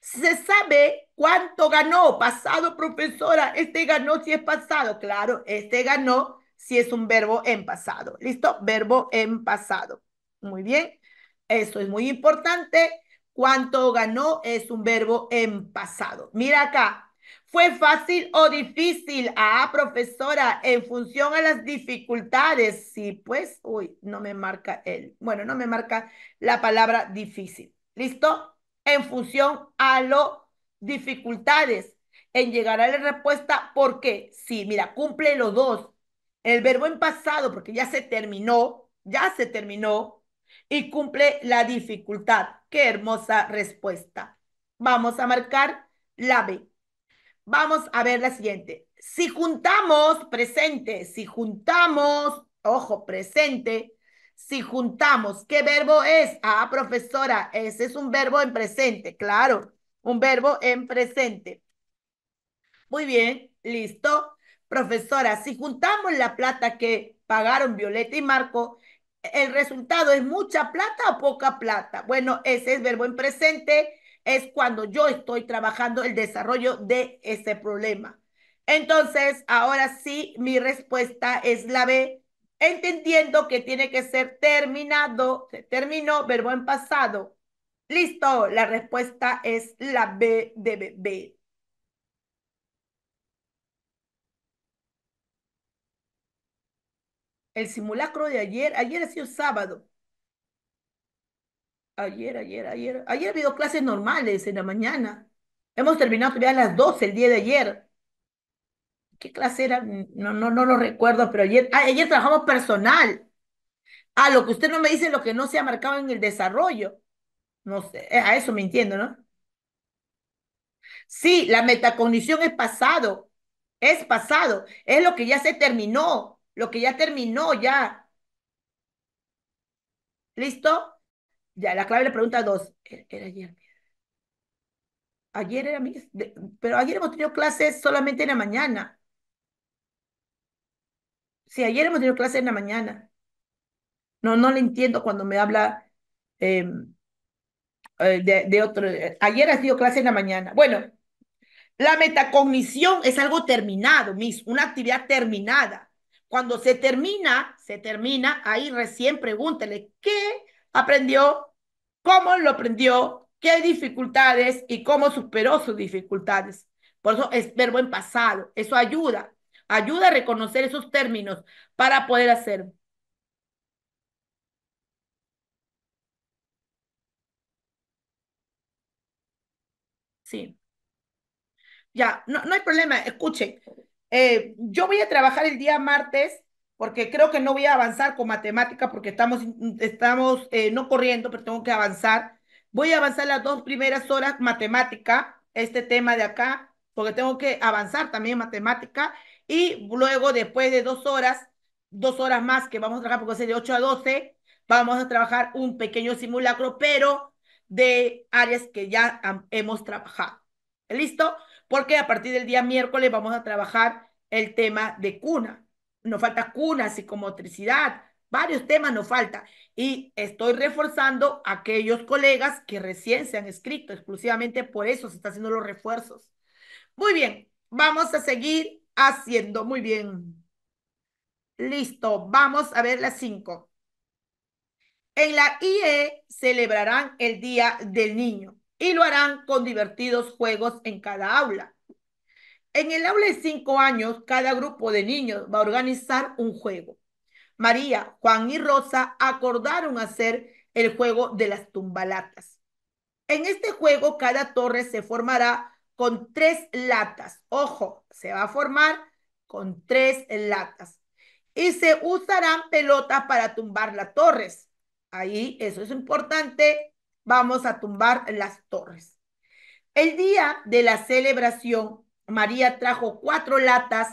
¿Se sabe cuánto ganó? Pasado, profesora. Este ganó si es pasado. Claro, este ganó si es un verbo en pasado. ¿Listo? Verbo en pasado. Muy bien. Eso es muy importante. ¿Cuánto ganó? Es un verbo en pasado. Mira acá. ¿Fue fácil o difícil? Ah, profesora, en función a las dificultades. Sí, pues, uy, no me marca el, bueno, no me marca la palabra difícil. ¿Listo? En función a lo dificultades. En llegar a la respuesta, ¿por qué? Sí, mira, cumple los dos. El verbo en pasado, porque ya se terminó, ya se terminó, y cumple la dificultad. Qué hermosa respuesta. Vamos a marcar la B. Vamos a ver la siguiente. Si juntamos presente, si juntamos, ojo, presente, si juntamos, ¿qué verbo es? Ah, profesora, ese es un verbo en presente, claro, un verbo en presente. Muy bien, listo. Profesora, si juntamos la plata que pagaron Violeta y Marco, ¿el resultado es mucha plata o poca plata? Bueno, ese es verbo en presente es cuando yo estoy trabajando el desarrollo de ese problema. Entonces, ahora sí, mi respuesta es la B, entendiendo que tiene que ser terminado, se terminó, verbo en pasado. Listo, la respuesta es la B de B. El simulacro de ayer, ayer ha sido sábado. Ayer, ayer, ayer. Ayer ha habido clases normales en la mañana. Hemos terminado todavía a las 12 el día de ayer. ¿Qué clase era? No, no, no lo recuerdo, pero ayer, ah, ayer trabajamos personal. a ah, lo que usted no me dice, lo que no se ha marcado en el desarrollo. No sé, eh, a eso me entiendo, ¿no? Sí, la metacognición es pasado, es pasado, es lo que ya se terminó, lo que ya terminó ya. ¿Listo? Ya, la clave de la pregunta dos. E-, era ayer. Ayer era mi... Pero ayer hemos tenido clases solamente en la mañana. Sí, ayer hemos tenido clases en la mañana. No, no le entiendo cuando me habla em, eh, de, otro. Eh, ayer has sido clases en la mañana. Bueno, la metacognición es algo terminado, mis, una actividad terminada. Cuando se termina, se termina, ahí recién pregúntele, ¿qué aprendió, cómo lo aprendió, qué dificultades y cómo superó sus dificultades. Por eso es verbo en pasado, eso ayuda, ayuda a reconocer esos términos para poder hacer. Sí. Ya, no, hay problema, escuchen. Eh, yo voy a trabajar el día martes porque creo que no voy a avanzar con matemática porque estamos, estamos eh, no corriendo, pero tengo que avanzar. Voy a avanzar las dos primeras horas matemática, este tema de acá, porque tengo que avanzar también matemática. Y luego, después de dos horas, dos horas más que vamos a trabajar, porque es de 8 a 12, vamos a trabajar un pequeño simulacro, pero de áreas que ya hemos trabajado. ¿Listo? Porque a partir del día miércoles vamos a trabajar el tema de cuna. No falta cuna, psicomotricidad, varios temas no falta. Y estoy reforzando a aquellos colegas que recién se han escrito, exclusivamente por eso se están haciendo los refuerzos. Muy bien, vamos a seguir haciendo. Muy bien. Listo, vamos a ver las cinco. En la IE celebrarán el Día del Niño y lo harán con divertidos juegos en cada aula. En el aula de cinco años, cada grupo de niños va a organizar un juego. María, Juan y Rosa acordaron hacer el juego de las tumbalatas. En este juego, cada torre se formará con tres latas. Ojo, se va a formar con tres latas. Y se usarán pelotas para tumbar las torres. Ahí, eso es importante. Vamos a tumbar las torres. El día de la celebración María trajo cuatro latas,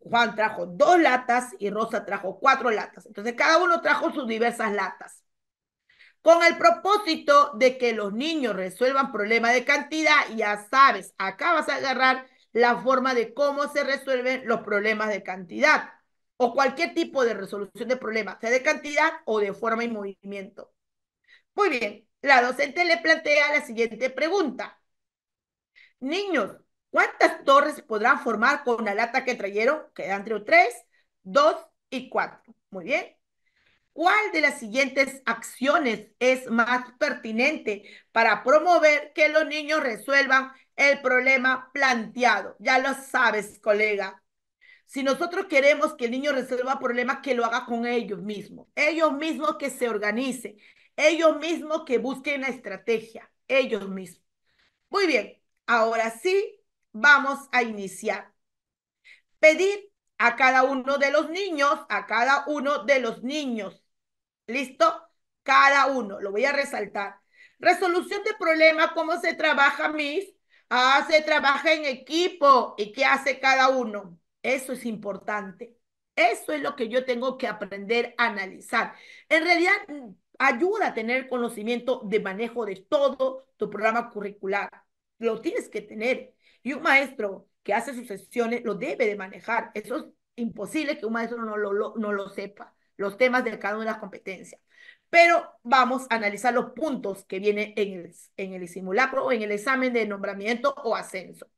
Juan trajo dos latas y Rosa trajo cuatro latas. Entonces cada uno trajo sus diversas latas. Con el propósito de que los niños resuelvan problemas de cantidad, ya sabes, acá vas a agarrar la forma de cómo se resuelven los problemas de cantidad o cualquier tipo de resolución de problemas, sea de cantidad o de forma y movimiento. Muy bien, la docente le plantea la siguiente pregunta. Niños, ¿Cuántas torres podrán formar con la lata que trajeron? Quedan entre 3, 2 y 4. Muy bien. ¿Cuál de las siguientes acciones es más pertinente para promover que los niños resuelvan el problema planteado? Ya lo sabes, colega. Si nosotros queremos que el niño resuelva problemas, que lo haga con ellos mismos. Ellos mismos que se organicen. Ellos mismos que busquen la estrategia. Ellos mismos. Muy bien. Ahora sí, vamos a iniciar. Pedir a cada uno de los niños, a cada uno de los niños. ¿Listo? Cada uno, lo voy a resaltar. Resolución de problemas, ¿cómo se trabaja, Miss? Ah, se trabaja en equipo. ¿Y qué hace cada uno? Eso es importante. Eso es lo que yo tengo que aprender a analizar. En realidad, ayuda a tener conocimiento de manejo de todo tu programa curricular. Lo tienes que tener. Y un maestro que hace sus sesiones lo debe de manejar. Eso es imposible que un maestro no lo, no lo sepa, los temas de cada una de las competencias. Pero vamos a analizar los puntos que vienen en el, en el simulacro o en el examen de nombramiento o ascenso.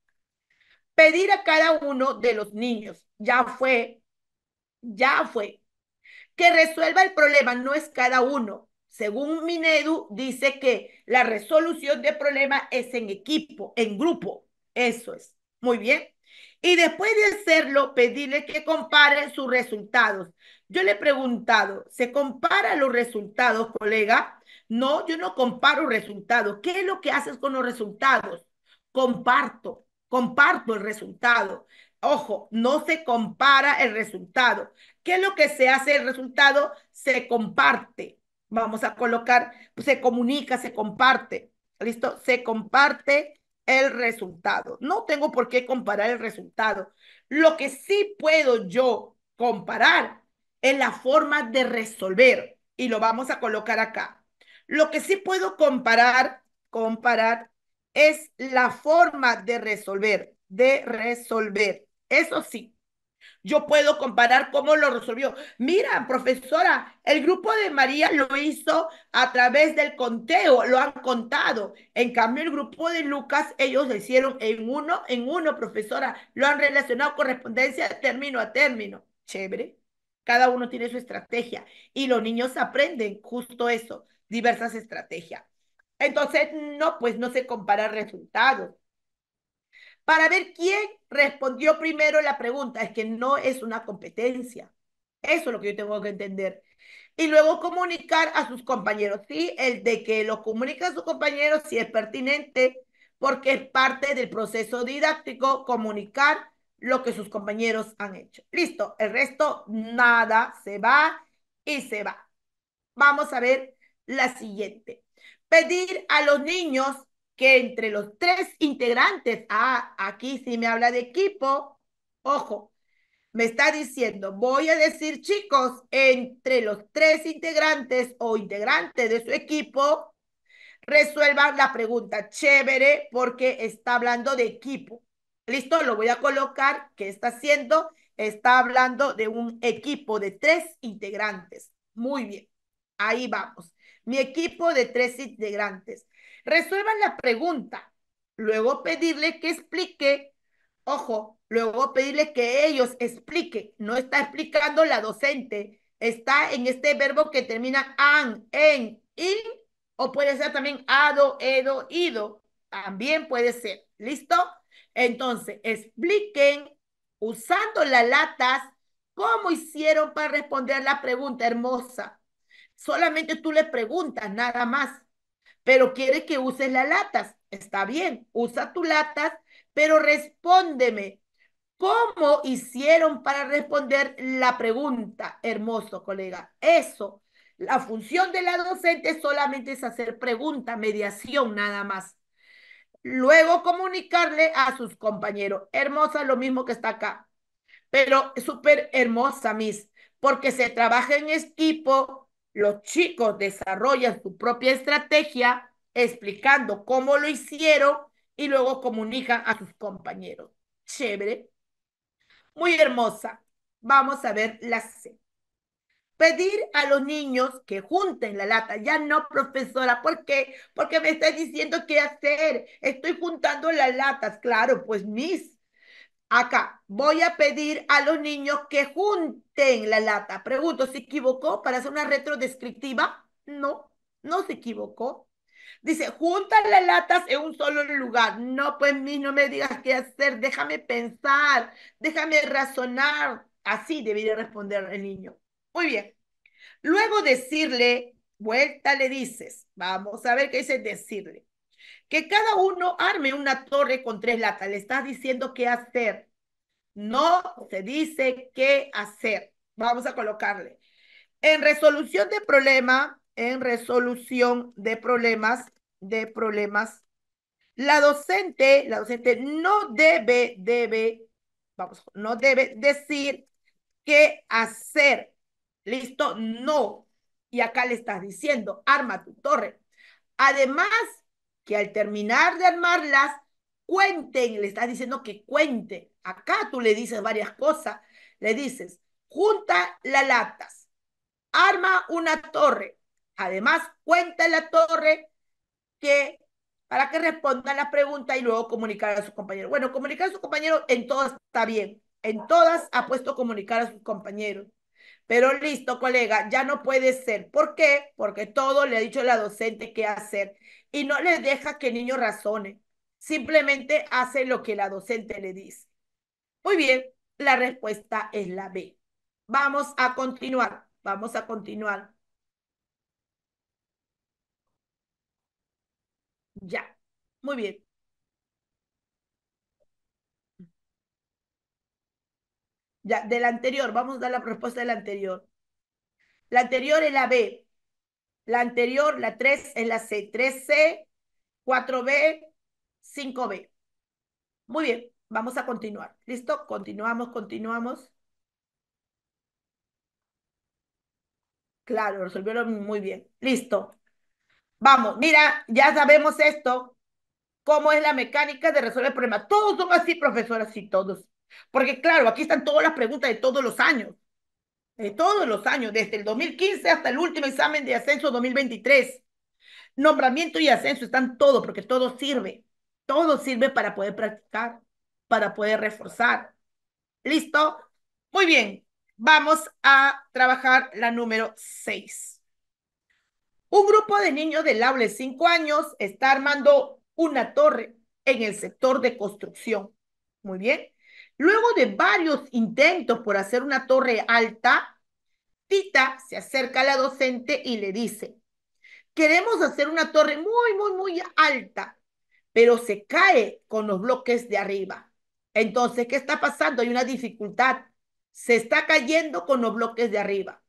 Pedir a cada uno de los niños, ya fue, ya fue, que resuelva el problema, no es cada uno. Según Minedu, dice que la resolución de problema es en equipo, en grupo. Eso es. Muy bien. Y después de hacerlo, pedirle que compare sus resultados. Yo le he preguntado, ¿se compara los resultados, colega? No, yo no comparo resultados. ¿Qué es lo que haces con los resultados? Comparto, comparto el resultado. Ojo, no se compara el resultado. ¿Qué es lo que se hace el resultado? Se comparte. Vamos a colocar, se comunica, se comparte. ¿Listo? Se comparte el resultado. No tengo por qué comparar el resultado. Lo que sí puedo yo comparar es la forma de resolver y lo vamos a colocar acá. Lo que sí puedo comparar, comparar es la forma de resolver, de resolver. Eso sí, yo puedo comparar cómo lo resolvió. Mira, profesora, el grupo de María lo hizo a través del conteo, lo han contado. En cambio, el grupo de Lucas, ellos lo hicieron en uno, en uno, profesora. Lo han relacionado correspondencia término a término. Chévere. Cada uno tiene su estrategia y los niños aprenden justo eso, diversas estrategias. Entonces, no, pues no se compara resultados para ver quién respondió primero la pregunta. Es que no es una competencia. Eso es lo que yo tengo que entender. Y luego comunicar a sus compañeros. Sí, el de que lo comunica a sus compañeros si es pertinente, porque es parte del proceso didáctico comunicar lo que sus compañeros han hecho. Listo, el resto nada, se va y se va. Vamos a ver la siguiente. Pedir a los niños que entre los tres integrantes, ah, aquí sí me habla de equipo, ojo, me está diciendo, voy a decir chicos, entre los tres integrantes o integrantes de su equipo, resuelvan la pregunta. Chévere, porque está hablando de equipo. Listo, lo voy a colocar, ¿qué está haciendo? Está hablando de un equipo de tres integrantes. Muy bien, ahí vamos. Mi equipo de tres integrantes. Resuelvan la pregunta. Luego pedirle que explique. Ojo, luego pedirle que ellos expliquen. No está explicando la docente. Está en este verbo que termina an, en, in, o puede ser también ado, edo, ido. También puede ser. ¿Listo? Entonces, expliquen usando las latas cómo hicieron para responder la pregunta hermosa. Solamente tú le preguntas, nada más pero quiere que uses las latas. Está bien, usa tus latas, pero respóndeme. ¿Cómo hicieron para responder la pregunta, hermoso colega? Eso, la función de la docente solamente es hacer pregunta, mediación nada más. Luego comunicarle a sus compañeros. Hermosa, lo mismo que está acá, pero súper hermosa, Miss, porque se trabaja en equipo, los chicos desarrollan su propia estrategia explicando cómo lo hicieron y luego comunican a sus compañeros. Chévere. Muy hermosa. Vamos a ver la C. Pedir a los niños que junten la lata. Ya no, profesora, ¿por qué? Porque me está diciendo qué hacer. Estoy juntando las latas. Claro, pues mis Acá, voy a pedir a los niños que junten la lata. Pregunto, ¿se equivocó para hacer una retrodescriptiva? No, no se equivocó. Dice, juntan las latas en un solo lugar. No, pues, mí no me digas qué hacer. Déjame pensar, déjame razonar. Así debería responder el niño. Muy bien. Luego decirle, vuelta le dices. Vamos a ver qué dice decirle. Que cada uno arme una torre con tres latas. Le estás diciendo qué hacer. No se dice qué hacer. Vamos a colocarle. En resolución de problema, en resolución de problemas, de problemas, la docente, la docente no debe, debe, vamos, no debe decir qué hacer. ¿Listo? No. Y acá le estás diciendo, arma tu torre. Además, que al terminar de armarlas, cuenten, le estás diciendo que cuente. Acá tú le dices varias cosas. Le dices, junta las latas, arma una torre. Además, cuenta la torre que para que respondan la pregunta y luego comunicar a su compañero. Bueno, comunicar a su compañero en todas está bien. En todas ha puesto comunicar a su compañero. Pero listo, colega, ya no puede ser. ¿Por qué? Porque todo le ha dicho la docente qué hacer y no le deja que el niño razone. Simplemente hace lo que la docente le dice. Muy bien, la respuesta es la B. Vamos a continuar, vamos a continuar. Ya, muy bien. Ya, del anterior, vamos a dar la respuesta del anterior. La anterior es la B. La anterior, la 3, es la C. 3C, 4B, 5B. Muy bien, vamos a continuar. ¿Listo? Continuamos, continuamos. Claro, resolvieron muy bien. Listo. Vamos, mira, ya sabemos esto. ¿Cómo es la mecánica de resolver problemas? Todos somos así, profesoras, y todos. Porque claro, aquí están todas las preguntas de todos los años todos los años, desde el 2015 hasta el último examen de ascenso 2023. Nombramiento y ascenso están todos, porque todo sirve. Todo sirve para poder practicar, para poder reforzar. ¿Listo? Muy bien, vamos a trabajar la número 6. Un grupo de niños del aula de 5 años está armando una torre en el sector de construcción. Muy bien. Luego de varios intentos por hacer una torre alta, Tita se acerca a la docente y le dice, queremos hacer una torre muy, muy, muy alta, pero se cae con los bloques de arriba. Entonces, ¿qué está pasando? Hay una dificultad. Se está cayendo con los bloques de arriba.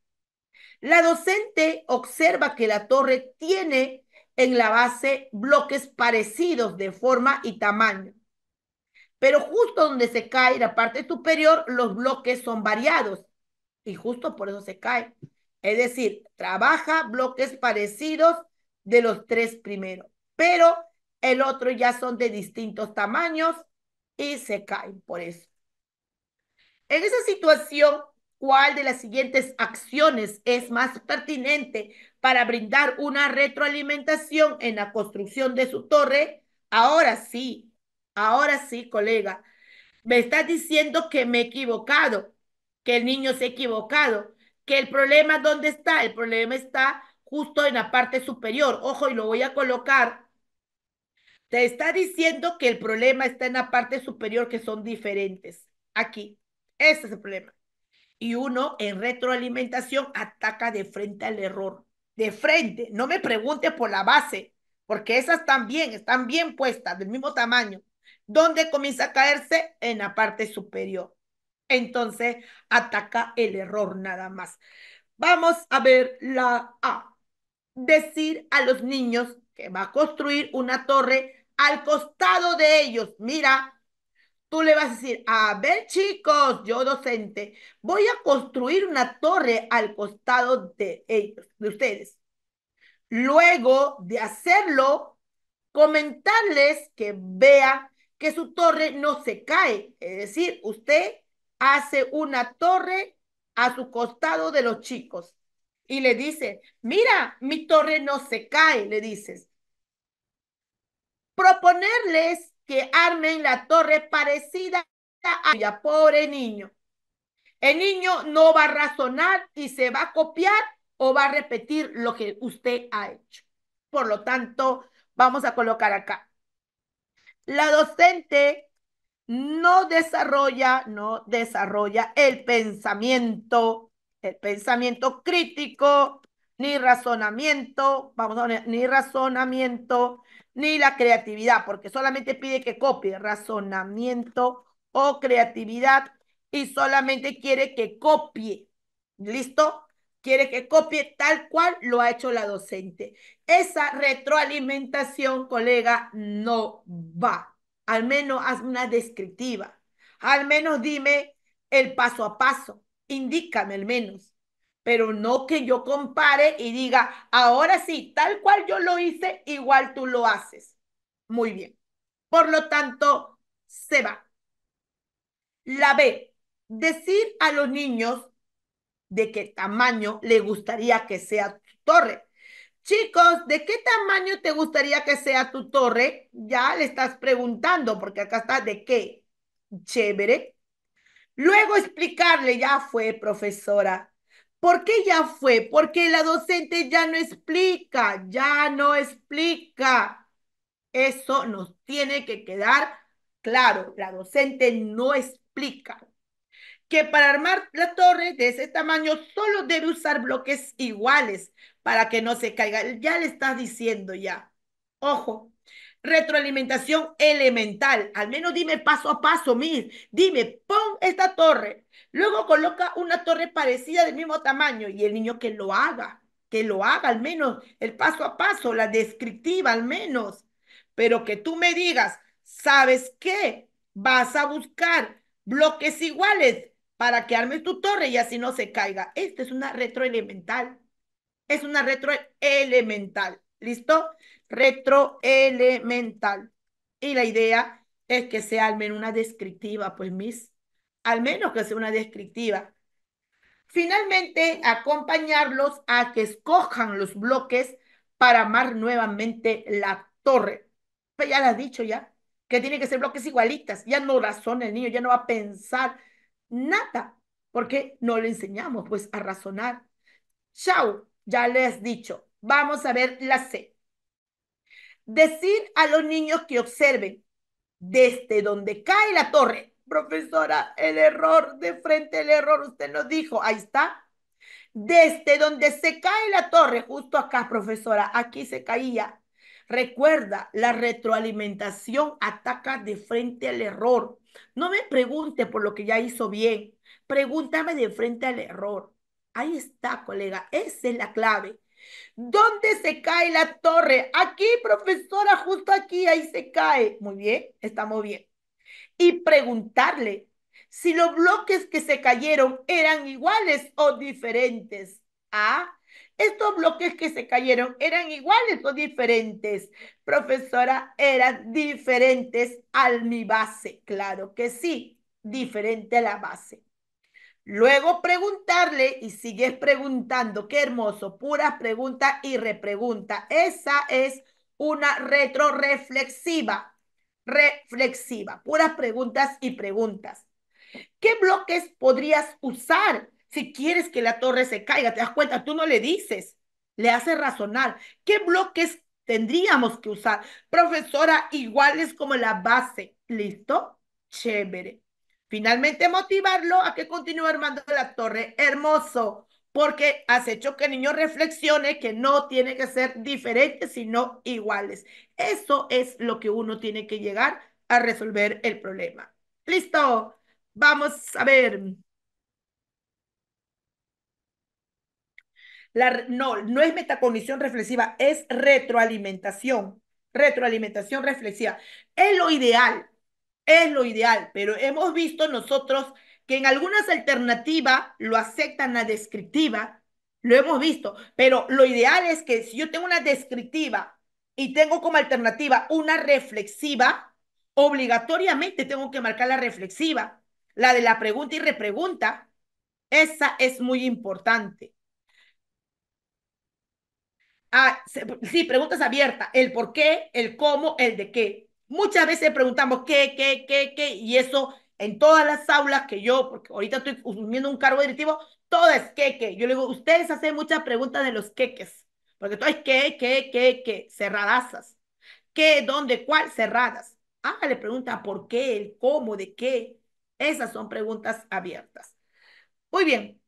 La docente observa que la torre tiene en la base bloques parecidos de forma y tamaño pero justo donde se cae la parte superior, los bloques son variados y justo por eso se cae. Es decir, trabaja bloques parecidos de los tres primeros, pero el otro ya son de distintos tamaños y se caen por eso. En esa situación, ¿cuál de las siguientes acciones es más pertinente para brindar una retroalimentación en la construcción de su torre? Ahora sí, Ahora sí, colega, me estás diciendo que me he equivocado, que el niño se ha equivocado, que el problema dónde está, el problema está justo en la parte superior. Ojo, y lo voy a colocar. Te está diciendo que el problema está en la parte superior, que son diferentes. Aquí, ese es el problema. Y uno en retroalimentación ataca de frente al error. De frente, no me pregunte por la base, porque esas también están bien puestas, del mismo tamaño. ¿Dónde comienza a caerse? En la parte superior. Entonces ataca el error nada más. Vamos a ver la A. Decir a los niños que va a construir una torre al costado de ellos. Mira, tú le vas a decir, a ver chicos, yo docente, voy a construir una torre al costado de ellos, de ustedes. Luego de hacerlo, comentarles que vea que su torre no se cae. Es decir, usted hace una torre a su costado de los chicos y le dice, mira, mi torre no se cae, le dices. Proponerles que armen la torre parecida a ella, pobre niño. El niño no va a razonar y se va a copiar o va a repetir lo que usted ha hecho. Por lo tanto, vamos a colocar acá la docente no desarrolla, no desarrolla el pensamiento, el pensamiento crítico, ni razonamiento, vamos a ni razonamiento, ni la creatividad, porque solamente pide que copie razonamiento o creatividad y solamente quiere que copie, ¿listo? Quiere que copie tal cual lo ha hecho la docente. Esa retroalimentación, colega, no va. Al menos haz una descriptiva. Al menos dime el paso a paso. Indícame al menos. Pero no que yo compare y diga, ahora sí, tal cual yo lo hice, igual tú lo haces. Muy bien. Por lo tanto, se va. La B, decir a los niños de qué tamaño le gustaría que sea tu torre. Chicos, ¿de qué tamaño te gustaría que sea tu torre? Ya le estás preguntando, porque acá está de qué. Chévere. Luego explicarle, ya fue, profesora. ¿Por qué ya fue? Porque la docente ya no explica, ya no explica. Eso nos tiene que quedar claro. La docente no explica. Que para armar la torre de ese tamaño solo debe usar bloques iguales para que no se caiga. Ya le estás diciendo ya. Ojo, retroalimentación elemental. Al menos dime paso a paso, Mir. Dime, pon esta torre. Luego coloca una torre parecida del mismo tamaño y el niño que lo haga, que lo haga al menos el paso a paso, la descriptiva al menos. Pero que tú me digas, ¿sabes qué? Vas a buscar bloques iguales para que armes tu torre y así no se caiga. Esta es una retroelemental. Es una retro elemental. ¿Listo? Retro elemental. Y la idea es que sea al menos una descriptiva, pues, mis. Al menos que sea una descriptiva. Finalmente, acompañarlos a que escojan los bloques para amar nuevamente la torre. Pues ya lo has dicho ya, que tiene que ser bloques igualitas. Ya no razona el niño, ya no va a pensar nada, porque no le enseñamos pues a razonar. Chao. Ya les dicho. Vamos a ver la C. Decir a los niños que observen desde donde cae la torre. Profesora, el error, de frente al error, usted nos dijo, ahí está. Desde donde se cae la torre, justo acá, profesora, aquí se caía. Recuerda, la retroalimentación ataca de frente al error. No me pregunte por lo que ya hizo bien, pregúntame de frente al error. Ahí está, colega, esa es la clave. ¿Dónde se cae la torre? Aquí, profesora, justo aquí, ahí se cae. Muy bien, estamos bien. Y preguntarle si los bloques que se cayeron eran iguales o diferentes. ¿Ah? Estos bloques que se cayeron eran iguales o diferentes. Profesora, eran diferentes a mi base. Claro que sí, diferente a la base. Luego preguntarle y sigues preguntando. Qué hermoso. Puras preguntas y repregunta. Esa es una retroreflexiva. Reflexiva. Puras preguntas y preguntas. ¿Qué bloques podrías usar si quieres que la torre se caiga? ¿Te das cuenta? Tú no le dices. Le haces razonar. ¿Qué bloques tendríamos que usar? Profesora, iguales como la base. ¿Listo? Chévere. Finalmente motivarlo a que continúe armando la torre. Hermoso, porque has hecho que el niño reflexione que no tiene que ser diferente, sino iguales. Eso es lo que uno tiene que llegar a resolver el problema. Listo, vamos a ver. no, no es metacognición reflexiva, es retroalimentación. Retroalimentación reflexiva. Es lo ideal, es lo ideal, pero hemos visto nosotros que en algunas alternativas lo aceptan la descriptiva, lo hemos visto, pero lo ideal es que si yo tengo una descriptiva y tengo como alternativa una reflexiva, obligatoriamente tengo que marcar la reflexiva, la de la pregunta y repregunta. Esa es muy importante. Ah, sí, preguntas abiertas. El por qué, el cómo, el de qué. Muchas veces preguntamos qué, qué, qué, qué, y eso en todas las aulas que yo, porque ahorita estoy asumiendo un cargo directivo, todo es qué, qué. Yo le digo, ustedes hacen muchas preguntas de los queques, porque todo es qué, qué, qué, qué, cerradazas. ¿Qué, dónde, cuál? Cerradas. Ah, le pregunta por qué, el cómo, de qué. Esas son preguntas abiertas. Muy bien.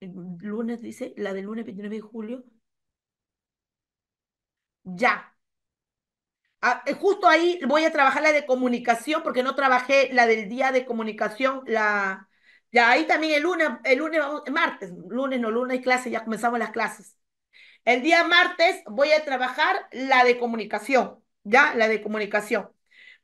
lunes dice, la del lunes 29 de julio, ya. Ah, eh, justo ahí voy a trabajar la de comunicación porque no trabajé la del día de comunicación, la, ya ahí también el lunes, el lunes, martes, lunes no, lunes hay clases, ya comenzamos las clases. El día martes voy a trabajar la de comunicación, ya, la de comunicación.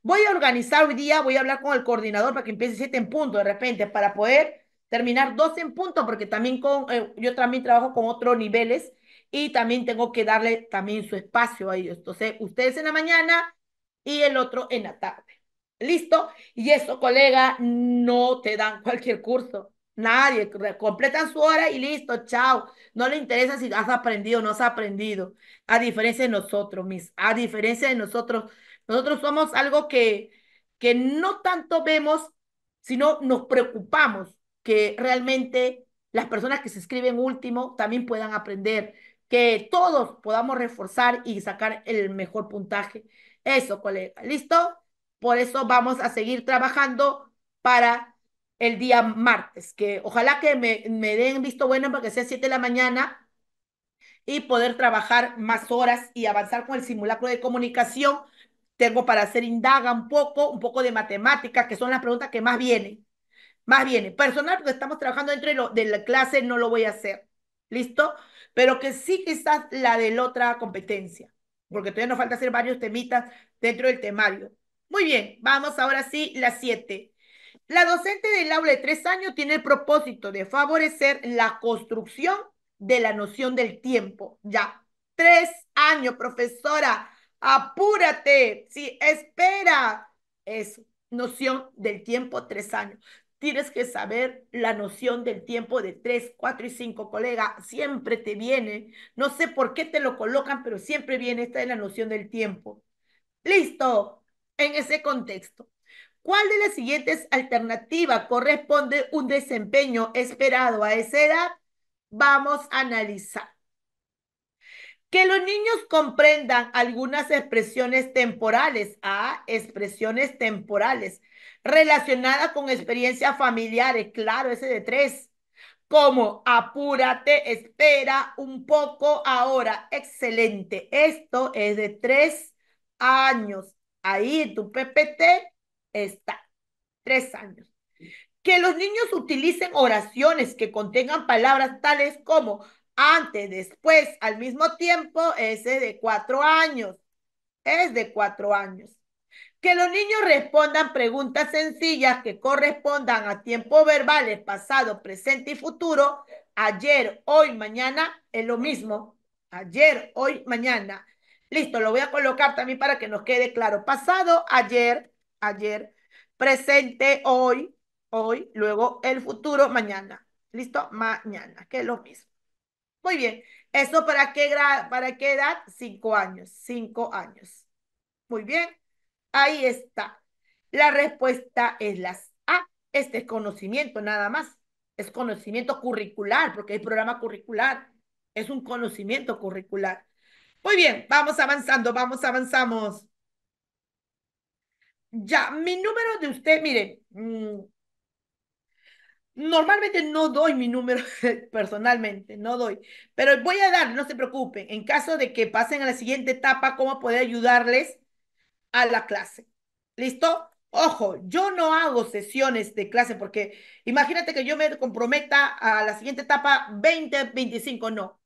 Voy a organizar hoy día, voy a hablar con el coordinador para que empiece siete en punto de repente, para poder terminar doce en punto, porque también con, eh, yo también trabajo con otros niveles y también tengo que darle también su espacio a ellos. Entonces, ustedes en la mañana y el otro en la tarde. ¿Listo? Y eso, colega, no te dan cualquier curso. Nadie, completan su hora y listo, chao. No le interesa si has aprendido o no has aprendido. A diferencia de nosotros, mis, a diferencia de nosotros, nosotros somos algo que, que no tanto vemos, sino nos preocupamos que realmente las personas que se escriben último también puedan aprender que todos podamos reforzar y sacar el mejor puntaje. Eso, colega, ¿listo? Por eso vamos a seguir trabajando para el día martes, que ojalá que me, den visto bueno para que sea 7 de la mañana y poder trabajar más horas y avanzar con el simulacro de comunicación. Tengo para hacer indaga un poco, un poco de matemáticas, que son las preguntas que más vienen. Más vienen. Personal, porque estamos trabajando dentro de la clase, no lo voy a hacer. ¿Listo? pero que sí quizás la de la otra competencia, porque todavía nos falta hacer varios temitas dentro del temario. Muy bien, vamos ahora sí, la siete. La docente del aula de tres años tiene el propósito de favorecer la construcción de la noción del tiempo. Ya, tres años, profesora, apúrate, sí, espera. Eso, noción del tiempo, tres años. Tienes que saber la noción del tiempo de tres, cuatro y cinco, colega. Siempre te viene. No sé por qué te lo colocan, pero siempre viene. Esta de la noción del tiempo. Listo. En ese contexto. ¿Cuál de las siguientes alternativas corresponde un desempeño esperado a esa edad? Vamos a analizar. Que los niños comprendan algunas expresiones temporales. Ah, expresiones temporales relacionada con experiencias familiares, claro, ese de tres como apúrate, espera un poco ahora. Excelente. Esto es de tres años. Ahí tu PPT está. Tres años. Que los niños utilicen oraciones que contengan palabras tales como antes, después, al mismo tiempo, ese de cuatro años. Es de cuatro años. Que los niños respondan preguntas sencillas que correspondan a tiempos verbales, pasado, presente y futuro. Ayer, hoy, mañana es lo mismo. Ayer, hoy, mañana. Listo, lo voy a colocar también para que nos quede claro. Pasado, ayer, ayer. Presente, hoy, hoy. Luego el futuro, mañana. Listo, mañana, que es lo mismo. Muy bien. ¿Eso para qué, para qué edad? Cinco años. Cinco años. Muy bien. Ahí está. La respuesta es las A. Este es conocimiento nada más. Es conocimiento curricular, porque hay programa curricular. Es un conocimiento curricular. Muy bien, vamos avanzando, vamos, avanzamos. Ya, mi número de usted, miren, mm, normalmente no doy mi número personalmente, no doy, pero voy a dar, no se preocupen, en caso de que pasen a la siguiente etapa, cómo poder ayudarles a la clase. ¿Listo? Ojo, yo no hago sesiones de clase porque imagínate que yo me comprometa a la siguiente etapa 20, 25, no.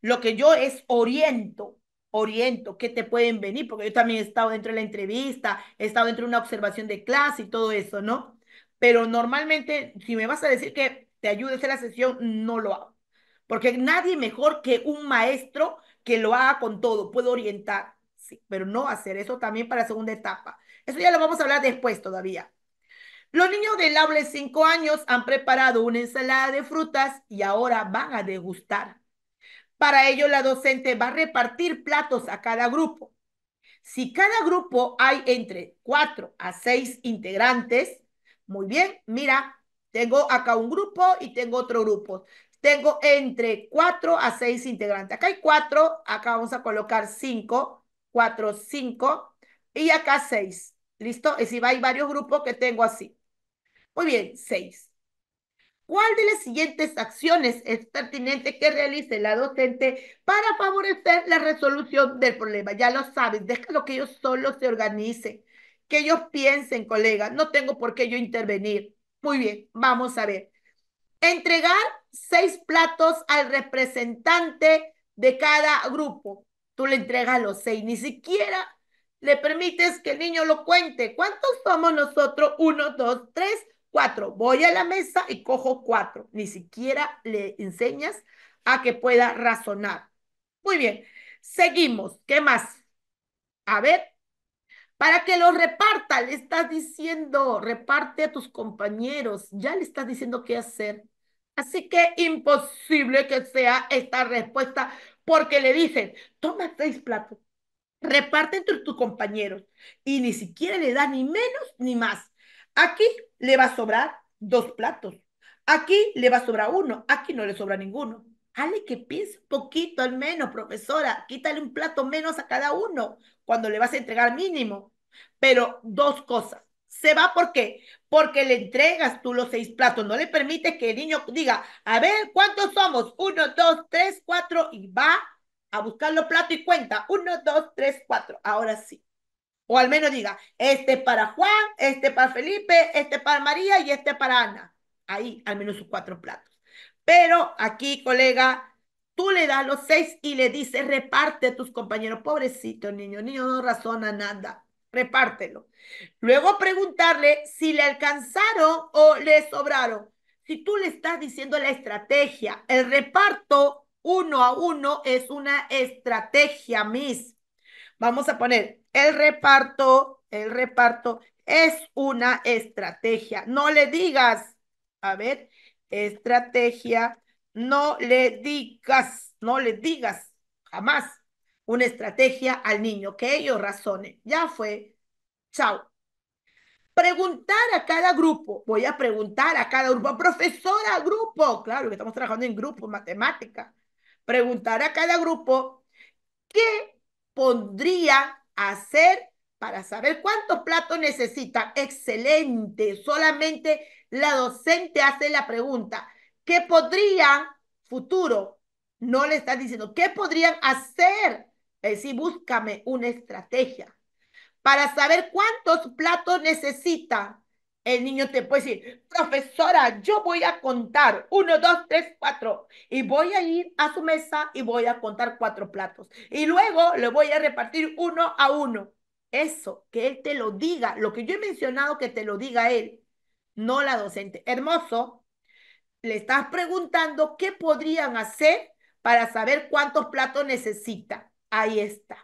Lo que yo es oriento, oriento, que te pueden venir, porque yo también he estado dentro de la entrevista, he estado dentro de una observación de clase y todo eso, ¿no? Pero normalmente, si me vas a decir que te ayudes a hacer la sesión, no lo hago. Porque nadie mejor que un maestro que lo haga con todo, puedo orientar pero no hacer eso también para segunda etapa. Eso ya lo vamos a hablar después todavía. Los niños del aula de 5 años han preparado una ensalada de frutas y ahora van a degustar. Para ello, la docente va a repartir platos a cada grupo. Si cada grupo hay entre 4 a 6 integrantes, muy bien, mira, tengo acá un grupo y tengo otro grupo. Tengo entre 4 a 6 integrantes. Acá hay cuatro acá vamos a colocar 5 cuatro, cinco, y acá seis, ¿Listo? Es va, hay varios grupos que tengo así. Muy bien, seis. ¿Cuál de las siguientes acciones es pertinente que realice la docente para favorecer la resolución del problema? Ya lo saben, déjalo que ellos solo se organicen, que ellos piensen, colega, no tengo por qué yo intervenir. Muy bien, vamos a ver. Entregar seis platos al representante de cada grupo tú le entregas los seis, ni siquiera le permites que el niño lo cuente. ¿Cuántos somos nosotros? Uno, dos, tres, cuatro. Voy a la mesa y cojo cuatro. Ni siquiera le enseñas a que pueda razonar. Muy bien, seguimos. ¿Qué más? A ver, para que lo reparta, le estás diciendo, reparte a tus compañeros, ya le estás diciendo qué hacer. Así que imposible que sea esta respuesta porque le dicen, toma seis platos, reparte entre tus compañeros y ni siquiera le da ni menos ni más. Aquí le va a sobrar dos platos, aquí le va a sobrar uno, aquí no le sobra ninguno. Hale que piense poquito al menos, profesora, quítale un plato menos a cada uno cuando le vas a entregar mínimo. Pero dos cosas. Se va porque porque le entregas tú los seis platos, no le permites que el niño diga, a ver, ¿cuántos somos? Uno, dos, tres, cuatro, y va a buscar los platos y cuenta, uno, dos, tres, cuatro, ahora sí. O al menos diga, este para Juan, este para Felipe, este para María y este para Ana. Ahí, al menos sus cuatro platos. Pero aquí, colega, tú le das los seis y le dices, reparte tus compañeros. Pobrecito niño, niño no razona nada repártelo. Luego preguntarle si le alcanzaron o le sobraron. Si tú le estás diciendo la estrategia, el reparto uno a uno es una estrategia, Miss. Vamos a poner el reparto, el reparto es una estrategia. No le digas, a ver, estrategia, no le digas, no le digas, jamás una estrategia al niño, que ellos razonen. Ya fue. Chao. Preguntar a cada grupo. Voy a preguntar a cada grupo. Profesora, grupo. Claro que estamos trabajando en grupo, matemática. Preguntar a cada grupo qué pondría hacer para saber cuántos platos necesitan. Excelente. Solamente la docente hace la pregunta. ¿Qué podría futuro? No le estás diciendo. ¿Qué podrían hacer es decir, búscame una estrategia para saber cuántos platos necesita. El niño te puede decir, profesora, yo voy a contar uno, dos, tres, cuatro. Y voy a ir a su mesa y voy a contar cuatro platos. Y luego le voy a repartir uno a uno. Eso, que él te lo diga, lo que yo he mencionado, que te lo diga él, no la docente. Hermoso, le estás preguntando qué podrían hacer para saber cuántos platos necesita. Ahí está.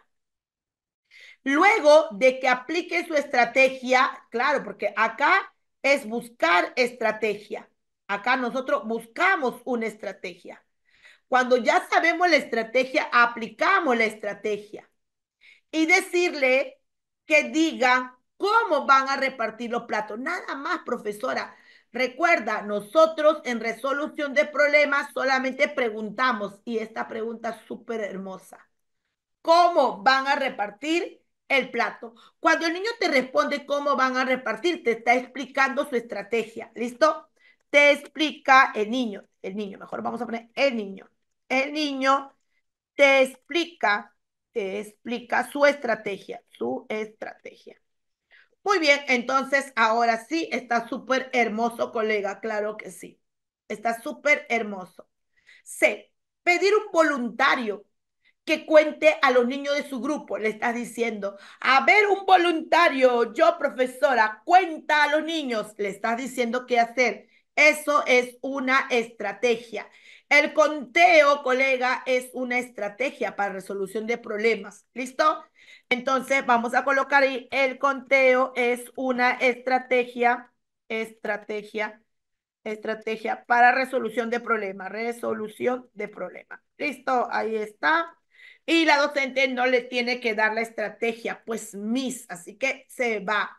Luego de que aplique su estrategia, claro, porque acá es buscar estrategia. Acá nosotros buscamos una estrategia. Cuando ya sabemos la estrategia, aplicamos la estrategia. Y decirle que diga cómo van a repartir los platos. Nada más, profesora. Recuerda, nosotros en resolución de problemas solamente preguntamos y esta pregunta es súper hermosa cómo van a repartir el plato. Cuando el niño te responde cómo van a repartir, te está explicando su estrategia. ¿Listo? Te explica el niño, el niño, mejor vamos a poner el niño. El niño te explica, te explica su estrategia, su estrategia. Muy bien, entonces ahora sí está súper hermoso, colega, claro que sí. Está súper hermoso. C, pedir un voluntario que cuente a los niños de su grupo, le estás diciendo. A ver, un voluntario, yo profesora, cuenta a los niños, le estás diciendo qué hacer. Eso es una estrategia. El conteo, colega, es una estrategia para resolución de problemas. ¿Listo? Entonces, vamos a colocar ahí, el conteo es una estrategia, estrategia, estrategia para resolución de problemas, resolución de problemas. ¿Listo? Ahí está y la docente no le tiene que dar la estrategia, pues Miss, así que se va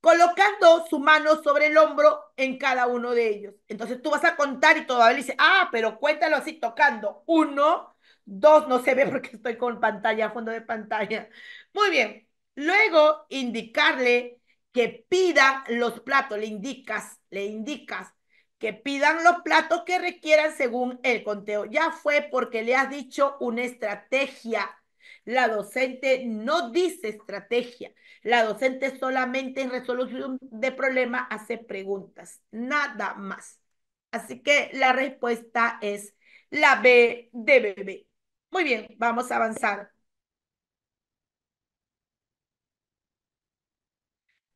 colocando su mano sobre el hombro en cada uno de ellos. Entonces tú vas a contar y todavía le dice, ah, pero cuéntalo así tocando. Uno, dos, no se ve porque estoy con pantalla, fondo de pantalla. Muy bien. Luego indicarle que pida los platos, le indicas, le indicas que pidan los platos que requieran según el conteo. Ya fue porque le has dicho una estrategia. La docente no dice estrategia. La docente solamente en resolución de problemas hace preguntas, nada más. Así que la respuesta es la B de bebé. Muy bien, vamos a avanzar.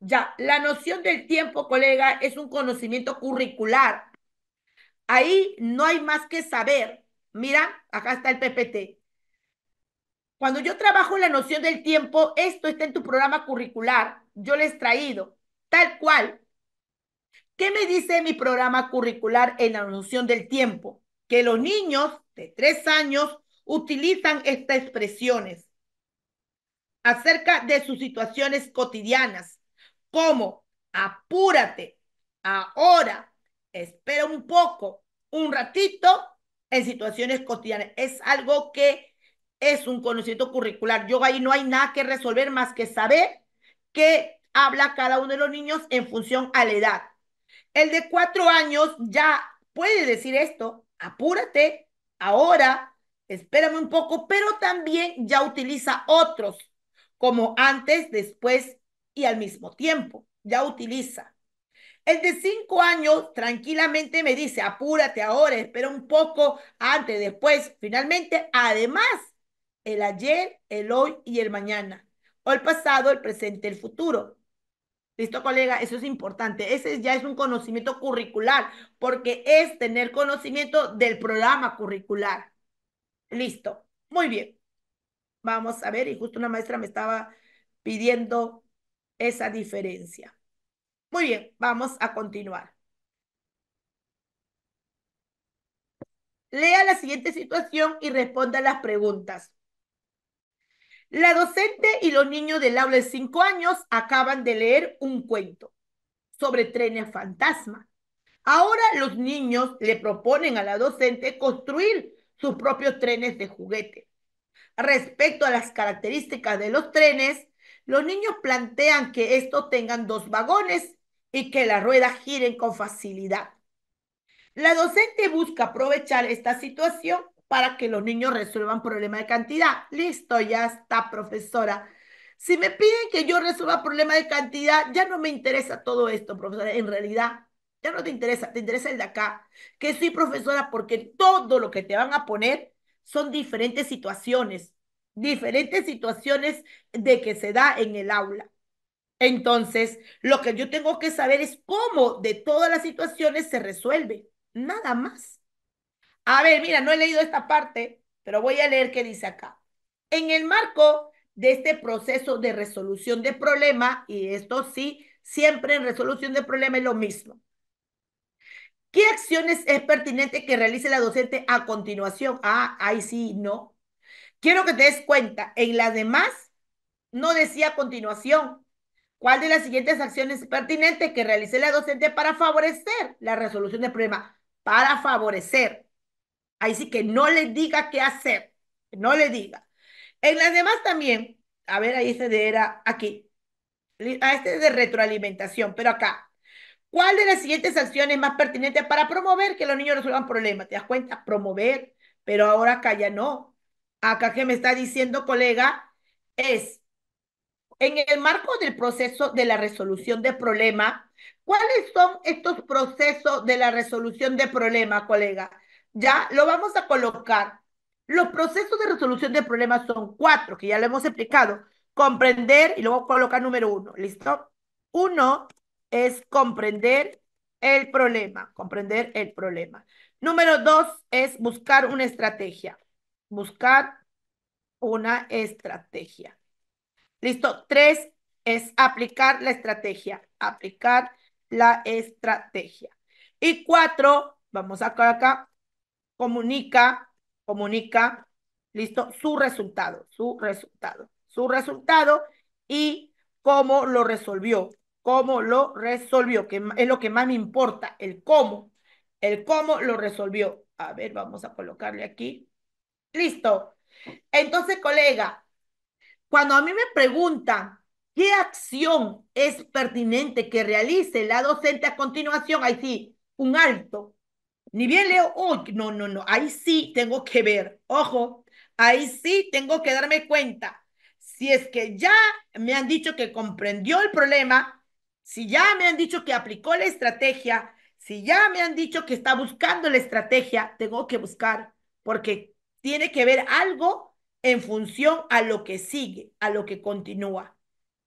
Ya, la noción del tiempo, colega, es un conocimiento curricular. Ahí no hay más que saber. Mira, acá está el PPT. Cuando yo trabajo la noción del tiempo, esto está en tu programa curricular. Yo les he traído, tal cual. ¿Qué me dice mi programa curricular en la noción del tiempo? Que los niños de tres años utilizan estas expresiones acerca de sus situaciones cotidianas como apúrate, ahora, espera un poco, un ratito, en situaciones cotidianas. Es algo que es un conocimiento curricular. Yo ahí no hay nada que resolver más que saber qué habla cada uno de los niños en función a la edad. El de cuatro años ya puede decir esto, apúrate, ahora, espérame un poco, pero también ya utiliza otros, como antes, después, y al mismo tiempo ya utiliza. El de cinco años tranquilamente me dice, apúrate ahora, espera un poco, antes, después, finalmente, además, el ayer, el hoy y el mañana, o el pasado, el presente, el futuro. ¿Listo, colega? Eso es importante. Ese ya es un conocimiento curricular, porque es tener conocimiento del programa curricular. Listo. Muy bien. Vamos a ver, y justo una maestra me estaba pidiendo esa diferencia. Muy bien, vamos a continuar. Lea la siguiente situación y responda las preguntas. La docente y los niños del aula de 5 años acaban de leer un cuento sobre trenes fantasma. Ahora los niños le proponen a la docente construir sus propios trenes de juguete. Respecto a las características de los trenes, los niños plantean que estos tengan dos vagones y que las ruedas giren con facilidad. La docente busca aprovechar esta situación para que los niños resuelvan problemas de cantidad. Listo, ya está, profesora. Si me piden que yo resuelva problemas de cantidad, ya no me interesa todo esto, profesora. En realidad, ya no te interesa, te interesa el de acá, que soy profesora porque todo lo que te van a poner son diferentes situaciones diferentes situaciones de que se da en el aula. Entonces, lo que yo tengo que saber es cómo de todas las situaciones se resuelve, nada más. A ver, mira, no he leído esta parte, pero voy a leer qué dice acá. En el marco de este proceso de resolución de problema, y esto sí, siempre en resolución de problema es lo mismo. ¿Qué acciones es pertinente que realice la docente a continuación? Ah, ahí sí, no. Quiero que te des cuenta, en las demás no decía a continuación cuál de las siguientes acciones pertinentes que realice la docente para favorecer la resolución del problema. Para favorecer. Ahí sí que no le diga qué hacer. No le diga. En las demás también, a ver, ahí se este de era aquí. A ah, este es de retroalimentación, pero acá, ¿Cuál de las siguientes acciones más pertinentes para promover que los niños resuelvan problemas? ¿Te das cuenta? Promover, pero ahora acá ya no acá que me está diciendo, colega, es en el marco del proceso de la resolución de problema, ¿cuáles son estos procesos de la resolución de problema, colega? Ya lo vamos a colocar. Los procesos de resolución de problemas son cuatro, que ya lo hemos explicado. Comprender y luego colocar número uno, ¿listo? Uno es comprender el problema, comprender el problema. Número dos es buscar una estrategia buscar una estrategia. Listo. Tres es aplicar la estrategia. Aplicar la estrategia. Y cuatro, vamos a acá, comunica, comunica, listo, su resultado, su resultado, su resultado y cómo lo resolvió, cómo lo resolvió, que es lo que más me importa, el cómo, el cómo lo resolvió. A ver, vamos a colocarle aquí. Listo. Entonces, colega, cuando a mí me preguntan qué acción es pertinente que realice la docente a continuación, ahí sí, un alto. Ni bien leo, no, no, no, ahí sí tengo que ver, ojo, ahí sí tengo que darme cuenta. Si es que ya me han dicho que comprendió el problema, si ya me han dicho que aplicó la estrategia, si ya me han dicho que está buscando la estrategia, tengo que buscar, porque tiene que ver algo en función a lo que sigue, a lo que continúa.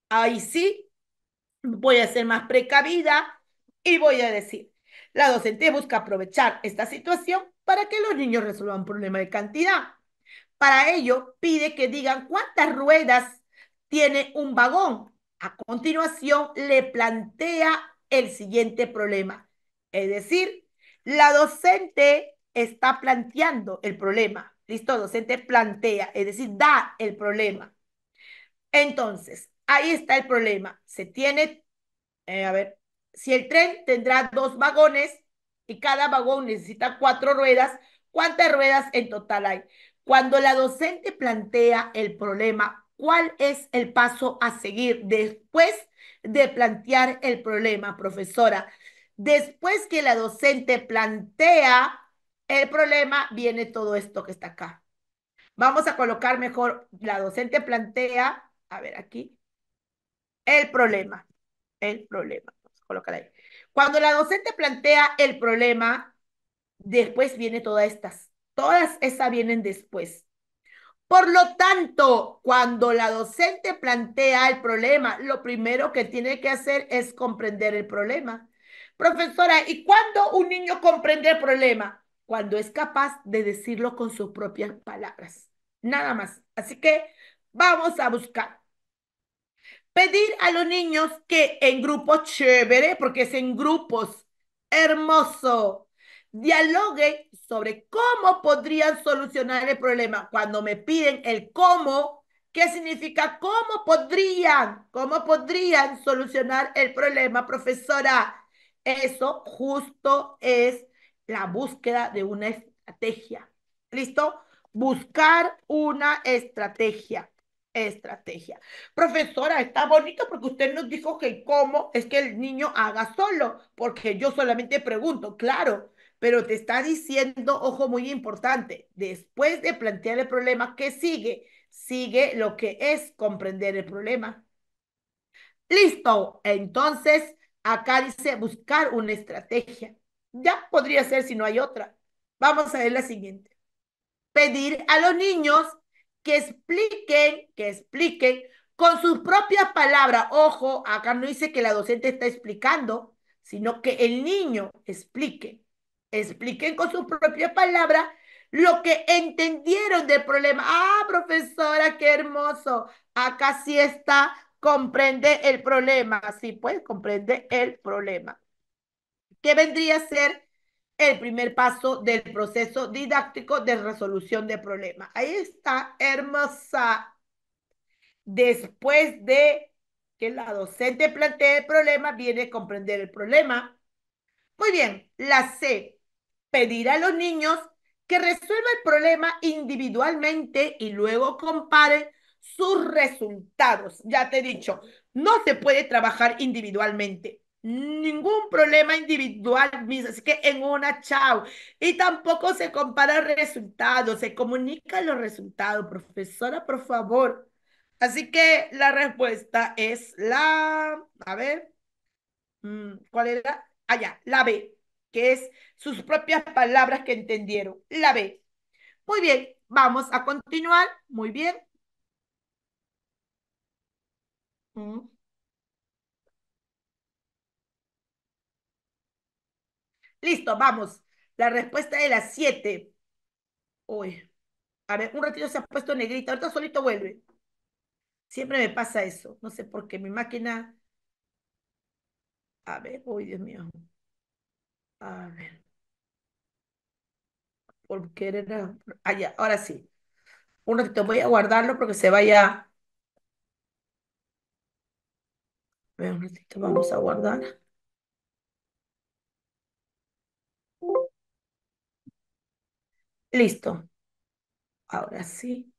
Ahí sí, voy a ser más precavida y voy a decir, la docente busca aprovechar esta situación para que los niños resuelvan un problema de cantidad. Para ello, pide que digan cuántas ruedas tiene un vagón. A continuación, le plantea el siguiente problema. Es decir, la docente está planteando el problema listo docente plantea, es decir, da el problema. Entonces, ahí está el problema. Se tiene, eh, a ver, si el tren tendrá dos vagones y cada vagón necesita cuatro ruedas, ¿cuántas ruedas en total hay? Cuando la docente plantea el problema, ¿cuál es el paso a seguir después de plantear el problema, profesora? Después que la docente plantea el problema viene todo esto que está acá. Vamos a colocar mejor, la docente plantea, a ver aquí, el problema, el problema, vamos a colocar ahí. Cuando la docente plantea el problema, después viene todas estas, todas esas vienen después. Por lo tanto, cuando la docente plantea el problema, lo primero que tiene que hacer es comprender el problema. Profesora, ¿y cuándo un niño comprende el problema? cuando es capaz de decirlo con sus propias palabras. Nada más. Así que vamos a buscar. Pedir a los niños que en grupos chévere, porque es en grupos, hermoso, dialogue sobre cómo podrían solucionar el problema. Cuando me piden el cómo, ¿qué significa cómo podrían? ¿Cómo podrían solucionar el problema, profesora? Eso justo es la búsqueda de una estrategia. ¿Listo? Buscar una estrategia. Estrategia. Profesora, está bonito porque usted nos dijo que cómo es que el niño haga solo, porque yo solamente pregunto, claro, pero te está diciendo, ojo muy importante, después de plantear el problema, ¿qué sigue? Sigue lo que es comprender el problema. Listo. Entonces, acá dice buscar una estrategia. Ya podría ser si no hay otra. Vamos a ver la siguiente. Pedir a los niños que expliquen, que expliquen con sus propias palabras. Ojo, acá no dice que la docente está explicando, sino que el niño explique. Expliquen con sus propias palabras lo que entendieron del problema. Ah, profesora, qué hermoso. Acá sí está, comprende el problema. Sí, pues, comprende el problema que vendría a ser el primer paso del proceso didáctico de resolución de problemas. Ahí está, hermosa. Después de que la docente plantee el problema, viene a comprender el problema. Muy bien, la C, pedir a los niños que resuelvan el problema individualmente y luego comparen sus resultados. Ya te he dicho, no se puede trabajar individualmente ningún problema individual mismo, así que en una chao. Y tampoco se compara resultados, se comunican los resultados, profesora, por favor. Así que la respuesta es la, a ver, mm, ¿cuál era? Allá, ah, la B, que es sus propias palabras que entendieron, la B. Muy bien, vamos a continuar, muy bien. Mm. Listo, vamos. La respuesta de las siete. Uy. A ver, un ratito se ha puesto negrita, ahorita solito vuelve. Siempre me pasa eso. No sé por qué mi máquina. A ver, uy, Dios mío. A ver. ¿Por Porque era. Ah, ya. ahora sí. Un ratito voy a guardarlo porque se vaya. A un ratito vamos a guardar. Listo. Ahora sí.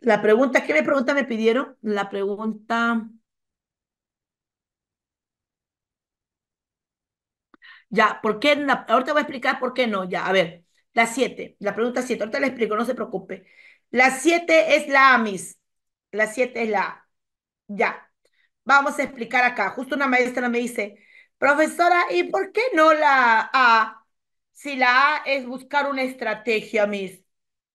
La pregunta, ¿qué me pregunta me pidieron? La pregunta... Ya, ¿por qué? Ahorita voy a explicar por qué no. Ya, a ver. La 7, la pregunta 7. Ahorita la explico, no se preocupe. La 7 es la A, Miss. La 7 es la A. Ya. Vamos a explicar acá. Justo una maestra me dice, profesora, ¿y por qué no la A? si la A es buscar una estrategia, Miss.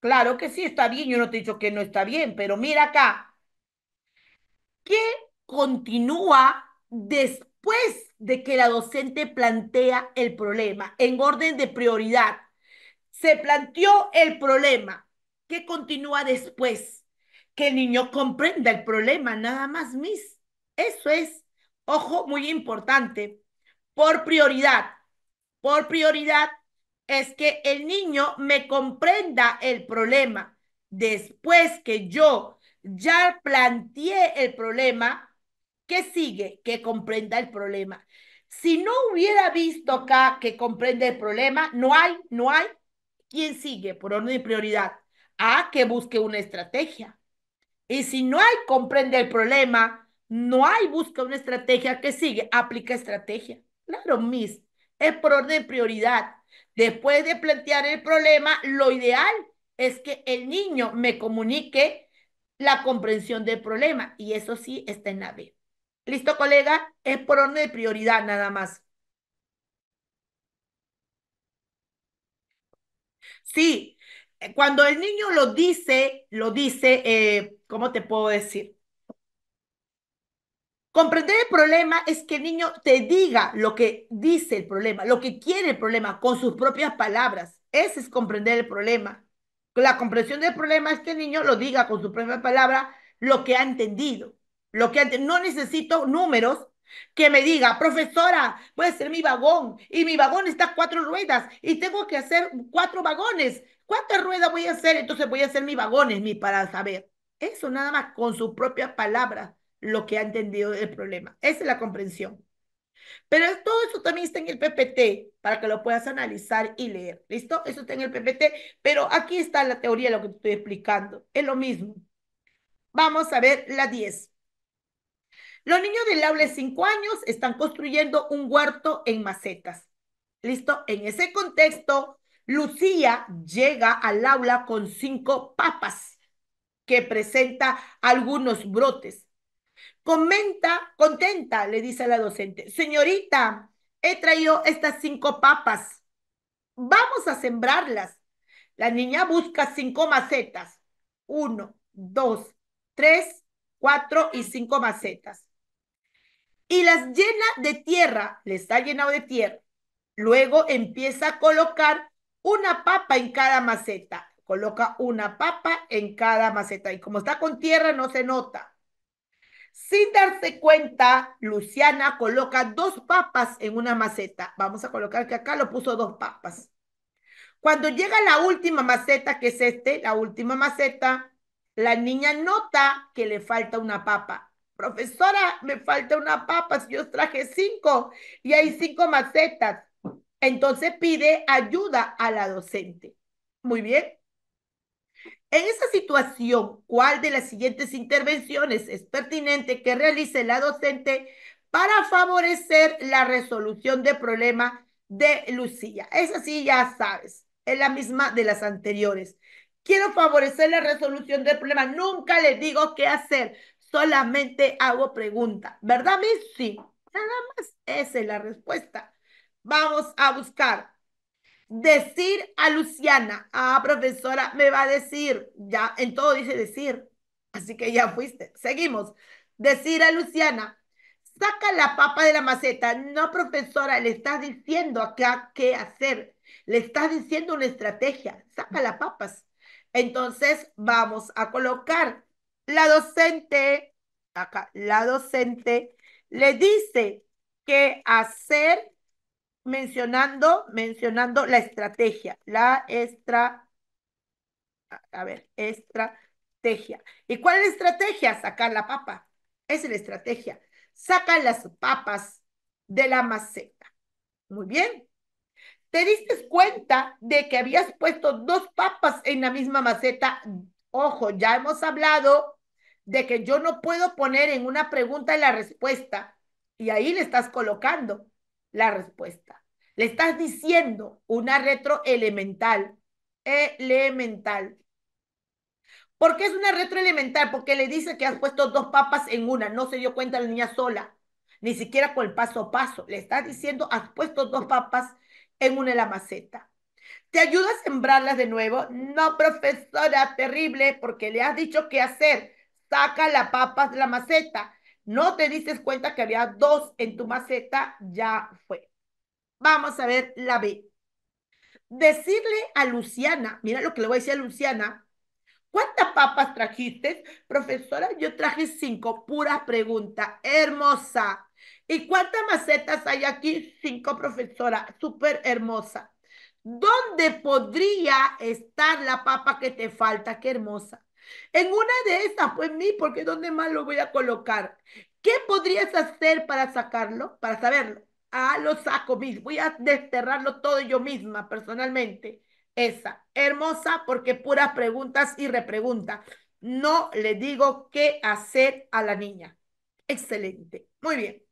Claro que sí, está bien, yo no te he dicho que no está bien, pero mira acá. ¿Qué continúa después de que la docente plantea el problema en orden de prioridad? Se planteó el problema. ¿Qué continúa después? Que el niño comprenda el problema, nada más, Miss. Eso es, ojo, muy importante. Por prioridad, por prioridad, es que el niño me comprenda el problema. Después que yo ya planteé el problema, ¿qué sigue? Que comprenda el problema. Si no hubiera visto acá que comprende el problema, no hay, no hay. ¿Quién sigue por orden de prioridad? A que busque una estrategia. Y si no hay, comprende el problema, no hay, busca una estrategia que sigue, aplica estrategia. Claro, Miss, es por orden de prioridad. Después de plantear el problema, lo ideal es que el niño me comunique la comprensión del problema y eso sí está en la B. ¿Listo, colega? Es por orden de prioridad nada más. Sí, eh, cuando el niño lo dice, lo dice, eh, ¿cómo te puedo decir? Comprender el problema es que el niño te diga lo que dice el problema, lo que quiere el problema con sus propias palabras. Ese es comprender el problema. La comprensión del problema es que el niño lo diga con sus propias palabras lo que ha entendido. Lo que no necesito números que me diga, profesora, voy a hacer mi vagón y mi vagón está cuatro ruedas y tengo que hacer cuatro vagones. ¿Cuántas ruedas voy a hacer? Entonces voy a hacer mis vagones, mi para saber. Eso nada más con sus propias palabras lo que ha entendido del problema. Esa es la comprensión. Pero todo eso también está en el PPT para que lo puedas analizar y leer. ¿Listo? Eso está en el PPT, pero aquí está la teoría de lo que te estoy explicando. Es lo mismo. Vamos a ver la 10. Los niños del aula de 5 años están construyendo un huerto en macetas. ¿Listo? En ese contexto, Lucía llega al aula con cinco papas que presenta algunos brotes. Comenta, contenta, le dice a la docente, señorita, he traído estas cinco papas. Vamos a sembrarlas. La niña busca cinco macetas. Uno, dos, tres, cuatro y cinco macetas. Y las llena de tierra, le está llenado de tierra. Luego empieza a colocar una papa en cada maceta. Coloca una papa en cada maceta. Y como está con tierra, no se nota. Sin darse cuenta, Luciana coloca dos papas en una maceta. Vamos a colocar que acá lo puso dos papas. Cuando llega la última maceta, que es este, la última maceta, la niña nota que le falta una papa. Profesora, me falta una papa, si yo traje cinco y hay cinco macetas. Entonces pide ayuda a la docente. Muy bien. En esa situación, ¿cuál de las siguientes intervenciones es pertinente que realice la docente para favorecer la resolución del problema de Lucía? Esa sí ya sabes, es la misma de las anteriores. Quiero favorecer la resolución del problema. Nunca le digo qué hacer, solamente hago pregunta. ¿Verdad, Miss? Sí, nada más. Esa es la respuesta. Vamos a buscar decir a Luciana, ah, profesora, me va a decir, ya en todo dice decir, así que ya fuiste. Seguimos. Decir a Luciana, saca la papa de la maceta. No, profesora, le estás diciendo acá qué hacer. Le estás diciendo una estrategia. Saca las papas. Entonces vamos a colocar la docente, acá, la docente le dice qué hacer mencionando, mencionando la estrategia, la extra, a ver, estrategia. ¿Y cuál es la estrategia? Sacar la papa. Esa es la estrategia. Saca las papas de la maceta. Muy bien. Te diste cuenta de que habías puesto dos papas en la misma maceta. Ojo, ya hemos hablado de que yo no puedo poner en una pregunta la respuesta y ahí le estás colocando la respuesta. Le estás diciendo una retro elemental. Elemental. ¿Por qué es una retro elemental? Porque le dice que has puesto dos papas en una. No se dio cuenta la niña sola. Ni siquiera con el paso a paso. Le estás diciendo, has puesto dos papas en una en la maceta. ¿Te ayuda a sembrarlas de nuevo? No, profesora, terrible, porque le has dicho qué hacer. Saca las papas de la maceta no te diste cuenta que había dos en tu maceta, ya fue. Vamos a ver la B. Decirle a Luciana, mira lo que le voy a decir a Luciana, ¿cuántas papas trajiste? Profesora, yo traje cinco, pura pregunta, hermosa. ¿Y cuántas macetas hay aquí? Cinco, profesora, súper hermosa. ¿Dónde podría estar la papa que te falta? Qué hermosa. En una de esas pues mí, porque ¿dónde más lo voy a colocar? ¿Qué podrías hacer para sacarlo? Para saberlo. Ah, lo saco mismo. Voy a desterrarlo todo yo misma, personalmente. Esa. Hermosa, porque puras preguntas y repreguntas. No le digo qué hacer a la niña. Excelente. Muy bien.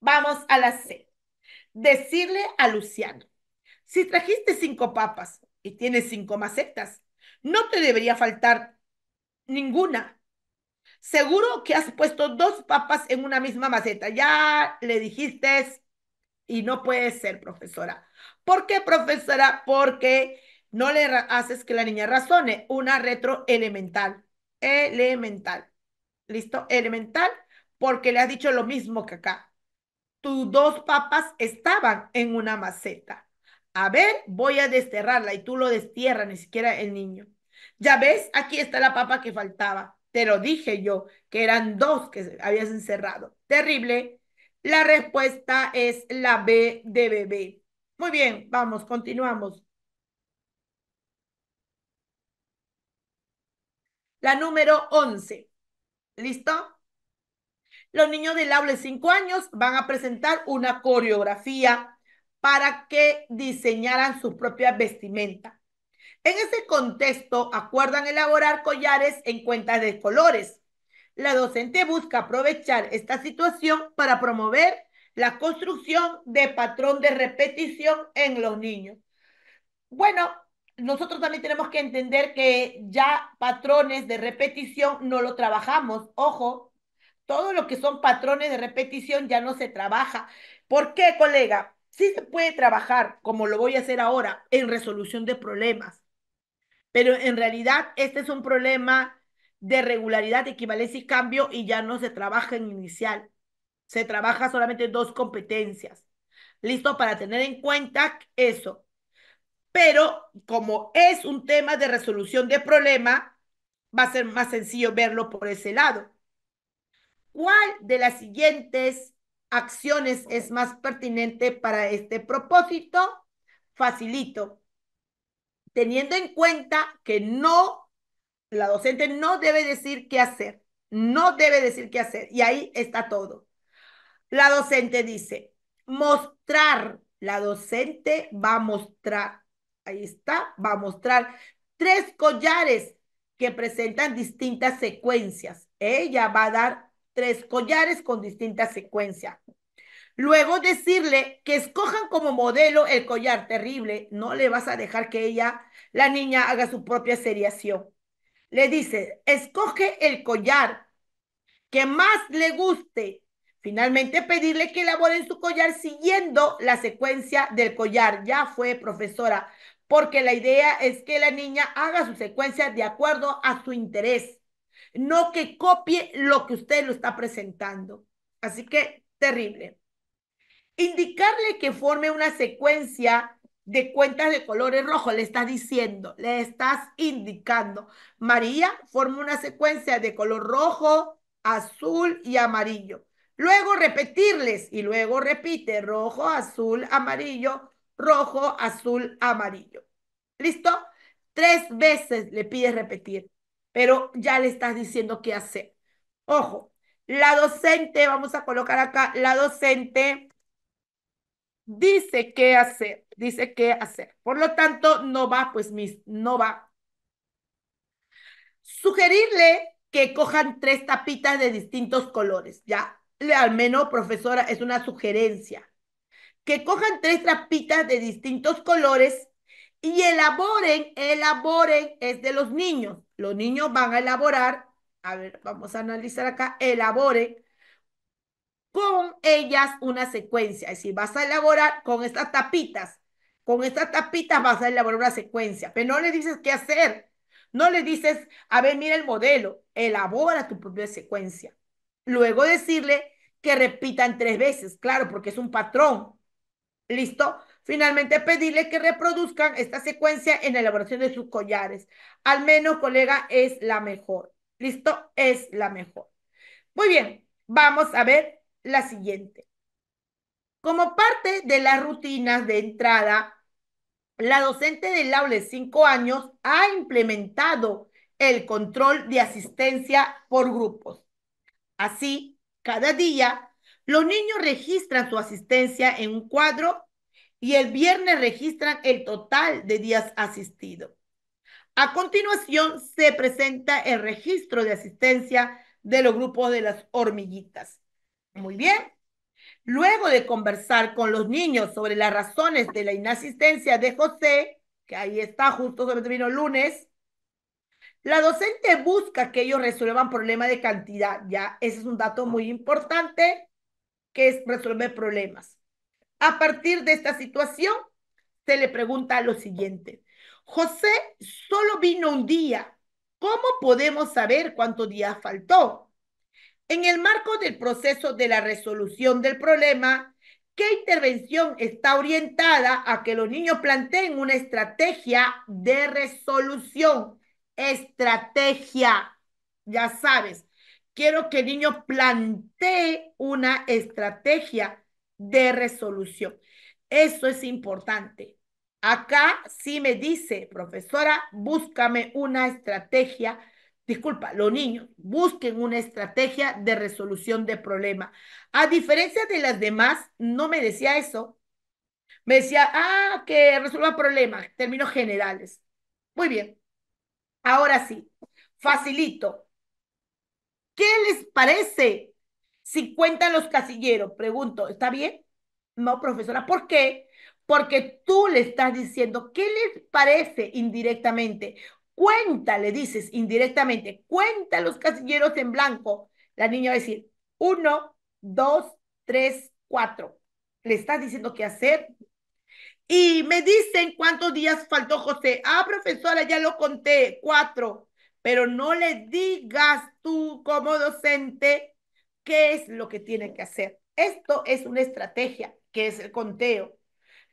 Vamos a la C. Decirle a Luciano, si trajiste cinco papas y tienes cinco macetas, no te debería faltar ninguna. Seguro que has puesto dos papas en una misma maceta. Ya le dijiste y no puede ser, profesora. ¿Por qué, profesora? Porque no le haces que la niña razone. Una retro elemental. Elemental. ¿Listo? Elemental porque le has dicho lo mismo que acá. Tus dos papas estaban en una maceta. A ver, voy a desterrarla y tú lo destierras, ni siquiera el niño. Ya ves, aquí está la papa que faltaba. Te lo dije yo, que eran dos que habías encerrado. Terrible. La respuesta es la B de bebé. Muy bien, vamos, continuamos. La número 11. ¿Listo? Los niños del aula de 5 años van a presentar una coreografía para que diseñaran su propia vestimenta. En ese contexto, acuerdan elaborar collares en cuentas de colores. La docente busca aprovechar esta situación para promover la construcción de patrón de repetición en los niños. Bueno, nosotros también tenemos que entender que ya patrones de repetición no lo trabajamos. Ojo, todo lo que son patrones de repetición ya no se trabaja. ¿Por qué, colega? Sí se puede trabajar, como lo voy a hacer ahora, en resolución de problemas pero en realidad este es un problema de regularidad, equivalencia y cambio y ya no se trabaja en inicial, se trabaja solamente dos competencias. Listo para tener en cuenta eso. Pero como es un tema de resolución de problema, va a ser más sencillo verlo por ese lado. ¿Cuál de las siguientes acciones es más pertinente para este propósito? Facilito teniendo en cuenta que no, la docente no debe decir qué hacer, no debe decir qué hacer. Y ahí está todo. La docente dice, mostrar, la docente va a mostrar, ahí está, va a mostrar tres collares que presentan distintas secuencias. Ella va a dar tres collares con distintas secuencias. Luego decirle que escojan como modelo el collar terrible. No le vas a dejar que ella, la niña, haga su propia seriación. Le dice, escoge el collar que más le guste. Finalmente, pedirle que elaboren su collar siguiendo la secuencia del collar. Ya fue, profesora, porque la idea es que la niña haga su secuencia de acuerdo a su interés, no que copie lo que usted lo está presentando. Así que, terrible. Indicarle que forme una secuencia de cuentas de colores rojos, le estás diciendo, le estás indicando. María forma una secuencia de color rojo, azul y amarillo. Luego repetirles y luego repite rojo, azul, amarillo, rojo, azul, amarillo. ¿Listo? Tres veces le pides repetir, pero ya le estás diciendo qué hacer. Ojo, la docente, vamos a colocar acá, la docente dice qué hacer, dice qué hacer. Por lo tanto, no va, pues mis, no va. Sugerirle que cojan tres tapitas de distintos colores, ya. Al menos, profesora, es una sugerencia. Que cojan tres tapitas de distintos colores y elaboren, elaboren, es de los niños. Los niños van a elaborar, a ver, vamos a analizar acá, elaboren con ellas una secuencia. Es decir, vas a elaborar con estas tapitas, con estas tapitas vas a elaborar una secuencia, pero no le dices qué hacer. No le dices, a ver, mira el modelo, elabora tu propia secuencia. Luego decirle que repitan tres veces, claro, porque es un patrón. ¿Listo? Finalmente, pedirle que reproduzcan esta secuencia en la elaboración de sus collares. Al menos, colega, es la mejor. ¿Listo? Es la mejor. Muy bien, vamos a ver la siguiente. Como parte de las rutinas de entrada, la docente del aula de 5 años ha implementado el control de asistencia por grupos. Así, cada día, los niños registran su asistencia en un cuadro y el viernes registran el total de días asistido. A continuación, se presenta el registro de asistencia de los grupos de las hormiguitas. Muy bien. Luego de conversar con los niños sobre las razones de la inasistencia de José, que ahí está justo sobre vino el lunes, la docente busca que ellos resuelvan problemas de cantidad. Ya, ese es un dato muy importante, que es resolver problemas. A partir de esta situación, se le pregunta lo siguiente. José solo vino un día. ¿Cómo podemos saber cuántos días faltó? En el marco del proceso de la resolución del problema, ¿qué intervención está orientada a que los niños planteen una estrategia de resolución? Estrategia, ya sabes, quiero que el niño plantee una estrategia de resolución. Eso es importante. Acá sí me dice, profesora, búscame una estrategia disculpa, los niños busquen una estrategia de resolución de problema. A diferencia de las demás, no me decía eso. Me decía, ah, que resuelva problemas, términos generales. Muy bien. Ahora sí, facilito. ¿Qué les parece si cuentan los casilleros? Pregunto, ¿está bien? No, profesora, ¿por qué? Porque tú le estás diciendo, ¿qué les parece indirectamente? cuenta, le dices indirectamente, cuenta los casilleros en blanco, la niña va a decir, uno, dos, tres, cuatro. Le estás diciendo qué hacer. Y me dicen cuántos días faltó José. Ah, profesora, ya lo conté, cuatro. Pero no le digas tú como docente qué es lo que tiene que hacer. Esto es una estrategia, que es el conteo.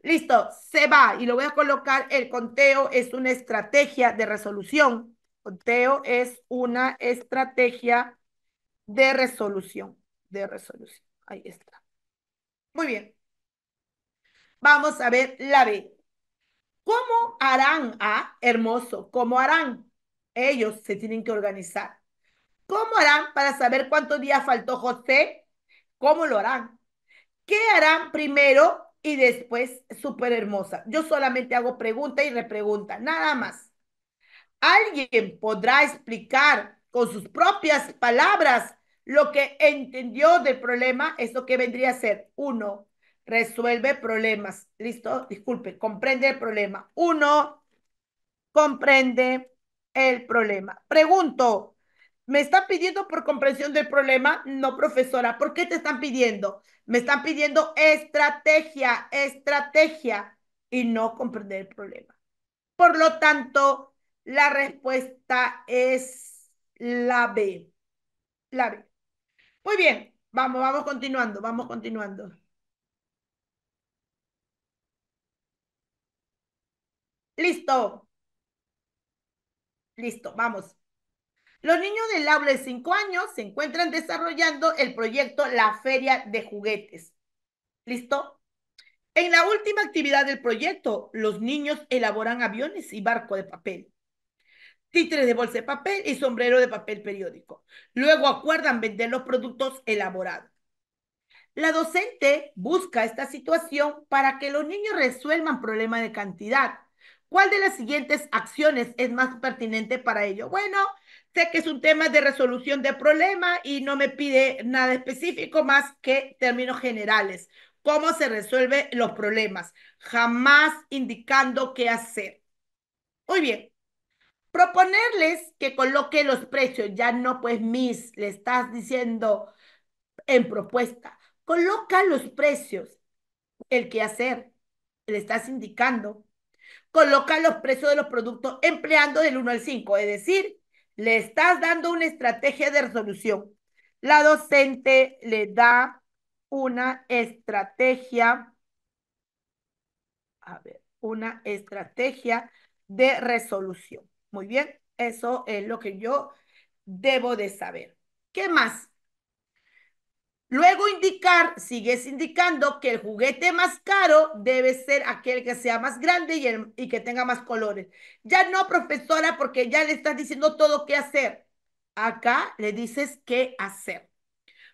Listo, se va y lo voy a colocar. El conteo es una estrategia de resolución. Conteo es una estrategia de resolución. De resolución. Ahí está. Muy bien. Vamos a ver la B. ¿Cómo harán a? Ah, hermoso. ¿Cómo harán? Ellos se tienen que organizar. ¿Cómo harán para saber cuántos días faltó José? ¿Cómo lo harán? ¿Qué harán primero y después súper hermosa. Yo solamente hago pregunta y repregunta, nada más. Alguien podrá explicar con sus propias palabras lo que entendió del problema, eso que vendría a ser uno, resuelve problemas. ¿Listo? Disculpe, comprende el problema. Uno, comprende el problema. Pregunto, ¿me están pidiendo por comprensión del problema? No, profesora, ¿por qué te están pidiendo? Me están pidiendo estrategia, estrategia y no comprender el problema. Por lo tanto, la respuesta es la B. La B. Muy bien, vamos, vamos continuando, vamos continuando. Listo. Listo, vamos. Los niños del aula de 5 años se encuentran desarrollando el proyecto La Feria de Juguetes. ¿Listo? En la última actividad del proyecto, los niños elaboran aviones y barco de papel, títeres de bolsa de papel y sombrero de papel periódico. Luego acuerdan vender los productos elaborados. La docente busca esta situación para que los niños resuelvan problemas de cantidad. ¿Cuál de las siguientes acciones es más pertinente para ello? Bueno, Sé que es un tema de resolución de problemas y no me pide nada específico más que términos generales, cómo se resuelven los problemas, jamás indicando qué hacer. Muy bien. Proponerles que coloque los precios, ya no pues Miss, le estás diciendo en propuesta, coloca los precios, el qué hacer, le estás indicando. Coloca los precios de los productos empleando del 1 al 5, es decir, le estás dando una estrategia de resolución. La docente le da una estrategia, a ver, una estrategia de resolución. Muy bien, eso es lo que yo debo de saber. ¿Qué más? Luego indicar, sigues indicando que el juguete más caro debe ser aquel que sea más grande y, que tenga más colores. Ya no, profesora, porque ya le estás diciendo todo qué hacer. Acá le dices qué hacer.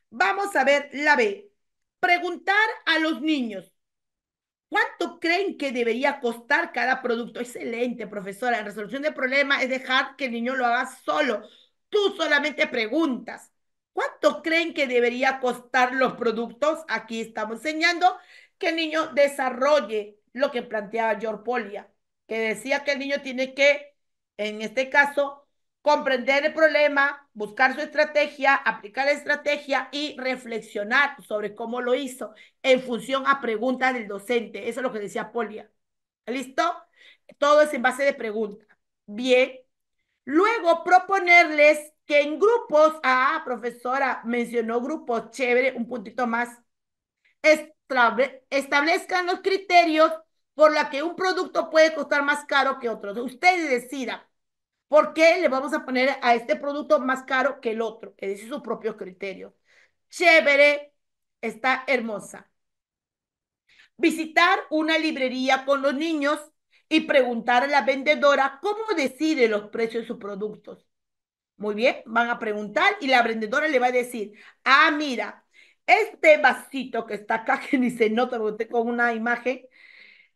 Vamos a ver la B. Preguntar a los niños. ¿Cuánto creen que debería costar cada producto? Excelente, profesora. La resolución del problema es dejar que el niño lo haga solo. Tú solamente preguntas. ¿Cuánto creen que debería costar los productos? Aquí estamos enseñando que el niño desarrolle lo que planteaba George Polia, que decía que el niño tiene que, en este caso, comprender el problema, buscar su estrategia, aplicar la estrategia y reflexionar sobre cómo lo hizo en función a preguntas del docente. Eso es lo que decía Polia. ¿Listo? Todo es en base de preguntas. Bien. Luego proponerles que en grupos, ah, profesora, mencionó grupos, chévere, un puntito más, establezcan los criterios por la que un producto puede costar más caro que otro. Ustedes decidan por qué le vamos a poner a este producto más caro que el otro. Es su sus propios criterios. Chévere, está hermosa. Visitar una librería con los niños y preguntar a la vendedora cómo decide los precios de sus productos. Muy bien, van a preguntar y la vendedora le va a decir, ah, mira, este vasito que está acá, que ni se nota porque con una imagen,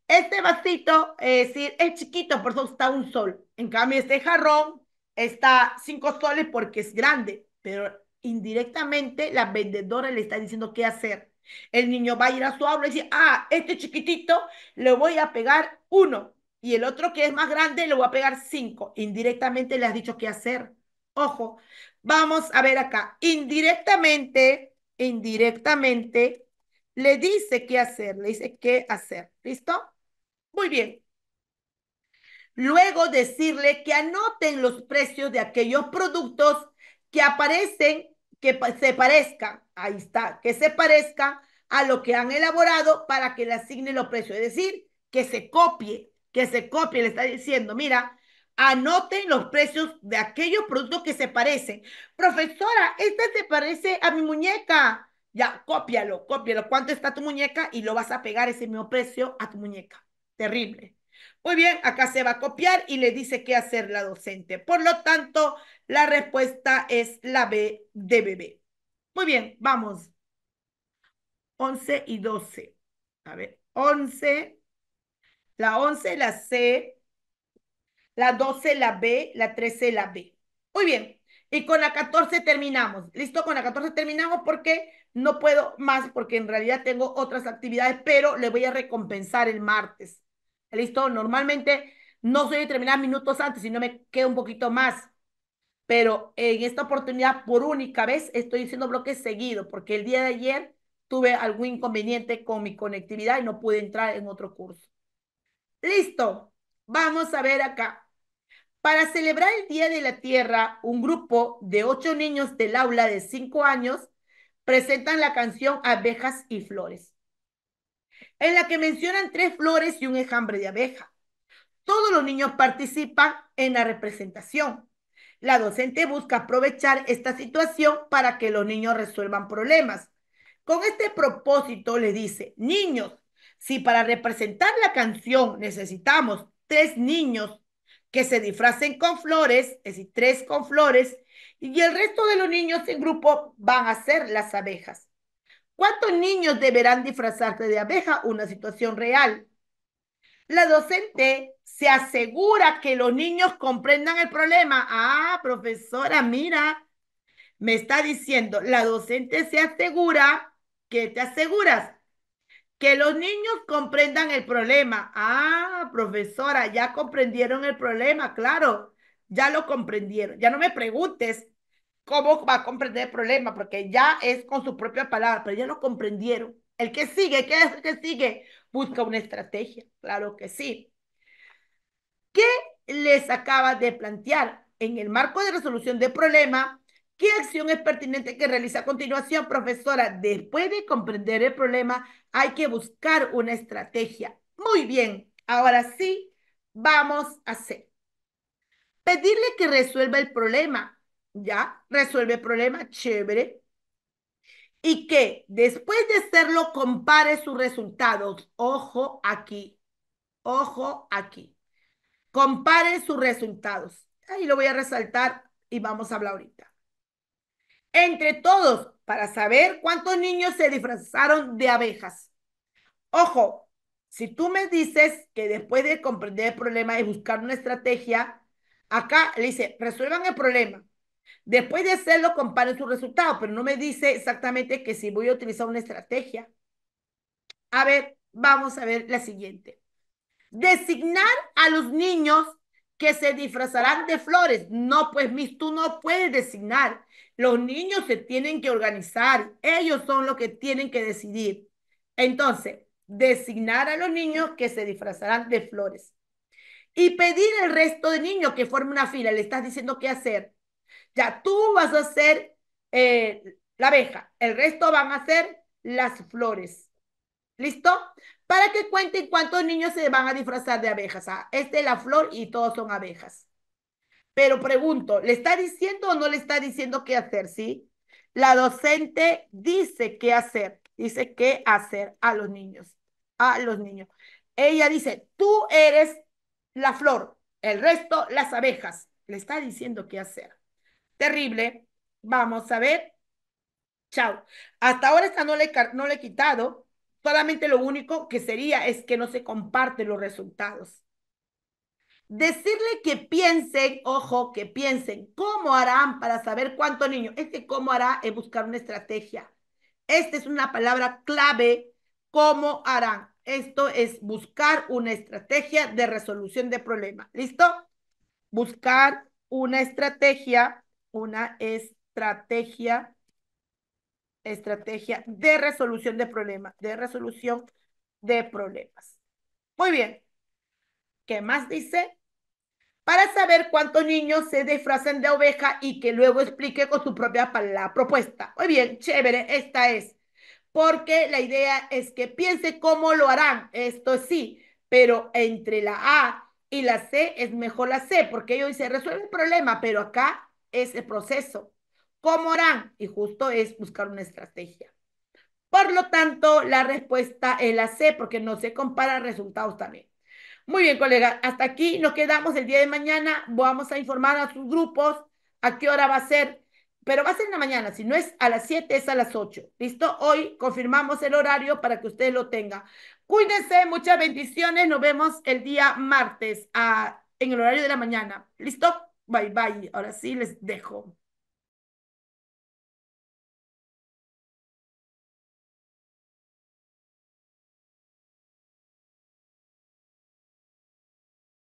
este vasito, es decir, es chiquito, por eso está un sol. En cambio, este jarrón está cinco soles porque es grande, pero indirectamente la vendedora le está diciendo qué hacer. El niño va a ir a su aula y dice, ah, este chiquitito le voy a pegar uno y el otro que es más grande le voy a pegar cinco. Indirectamente le has dicho qué hacer. Ojo, vamos a ver acá. Indirectamente, indirectamente, le dice qué hacer, le dice qué hacer. ¿Listo? Muy bien. Luego decirle que anoten los precios de aquellos productos que aparecen, que se parezcan, ahí está, que se parezcan a lo que han elaborado para que le asignen los precios. Es decir, que se copie, que se copie, le está diciendo, mira, Anoten los precios de aquellos productos que se parecen. Profesora, esta se parece a mi muñeca. Ya, cópialo, cópialo. ¿Cuánto está tu muñeca? Y lo vas a pegar ese mismo precio a tu muñeca. Terrible. Muy bien, acá se va a copiar y le dice qué hacer la docente. Por lo tanto, la respuesta es la B de bebé. Muy bien, vamos. 11 y 12. A ver, 11. La 11, la C, la 12 la B, la 13 la B. Muy bien, y con la 14 terminamos. ¿Listo? Con la 14 terminamos porque no puedo más, porque en realidad tengo otras actividades, pero le voy a recompensar el martes. ¿Listo? Normalmente no soy de terminar minutos antes, sino me quedo un poquito más. Pero en esta oportunidad, por única vez, estoy haciendo bloques seguidos, porque el día de ayer tuve algún inconveniente con mi conectividad y no pude entrar en otro curso. Listo. Vamos a ver acá. Para celebrar el Día de la Tierra, un grupo de ocho niños del aula de cinco años presentan la canción Abejas y Flores, en la que mencionan tres flores y un enjambre de abeja. Todos los niños participan en la representación. La docente busca aprovechar esta situación para que los niños resuelvan problemas. Con este propósito le dice, niños, si para representar la canción necesitamos tres niños que se disfracen con flores, es decir, tres con flores, y el resto de los niños en grupo van a ser las abejas. ¿Cuántos niños deberán disfrazarse de abeja? Una situación real. La docente se asegura que los niños comprendan el problema. Ah, profesora, mira, me está diciendo, la docente se asegura, que te aseguras? Que los niños comprendan el problema. Ah, profesora, ya comprendieron el problema, claro, ya lo comprendieron. Ya no me preguntes cómo va a comprender el problema, porque ya es con su propia palabra, pero ya lo comprendieron. El que sigue, ¿qué es el que sigue? Busca una estrategia, claro que sí. ¿Qué les acaba de plantear? En el marco de resolución de problema, ¿Qué acción es pertinente que realiza a continuación, profesora? Después de comprender el problema, hay que buscar una estrategia. Muy bien, ahora sí, vamos a hacer. Pedirle que resuelva el problema. ¿Ya? Resuelve el problema, chévere y que después de hacerlo compare sus resultados. Ojo aquí, ojo aquí. Compare sus resultados. Ahí lo voy a resaltar y vamos a hablar ahorita entre todos para saber cuántos niños se disfrazaron de abejas. Ojo, si tú me dices que después de comprender el problema y buscar una estrategia, acá le dice, resuelvan el problema. Después de hacerlo, comparen su resultado, pero no me dice exactamente que si voy a utilizar una estrategia. A ver, vamos a ver la siguiente. Designar a los niños que se disfrazarán de flores. No, pues, mis tú no puedes designar. Los niños se tienen que organizar, ellos son los que tienen que decidir. Entonces, designar a los niños que se disfrazarán de flores. Y pedir al resto de niños que forme una fila, le estás diciendo qué hacer. Ya tú vas a ser eh, la abeja, el resto van a ser las flores. ¿Listo? Para que cuenten cuántos niños se van a disfrazar de abejas. Ah, esta es la flor y todos son abejas. Pero pregunto, ¿le está diciendo o no le está diciendo qué hacer? Sí. La docente dice qué hacer, dice qué hacer a los niños, a los niños. Ella dice, tú eres la flor, el resto las abejas. Le está diciendo qué hacer. Terrible. Vamos a ver. Chao. Hasta ahora no le, no le he quitado. Solamente lo único que sería es que no se comparten los resultados. Decirle que piensen, ojo, que piensen, ¿cómo harán para saber cuánto niño? este cómo hará es buscar una estrategia. Esta es una palabra clave, ¿cómo harán? Esto es buscar una estrategia de resolución de problemas. ¿Listo? Buscar una estrategia, una estrategia, estrategia de resolución de problemas, de resolución de problemas. Muy bien. ¿Qué más dice? para saber cuántos niños se disfrazan de oveja y que luego explique con su propia propuesta. Muy bien, chévere, esta es. Porque la idea es que piense cómo lo harán, esto sí, pero entre la A y la C es mejor la C, porque ellos dicen, resuelve el problema, pero acá es el proceso. ¿Cómo harán? Y justo es buscar una estrategia. Por lo tanto, la respuesta es la C, porque no se compara resultados también. Muy bien, colega. Hasta aquí nos quedamos el día de mañana. Vamos a informar a sus grupos a qué hora va a ser. Pero va a ser en la mañana. Si no es a las 7, es a las 8. ¿Listo? Hoy confirmamos el horario para que ustedes lo tenga. Cuídense, muchas bendiciones. Nos vemos el día martes a, ah, en el horario de la mañana. ¿Listo? Bye bye. Ahora sí les dejo.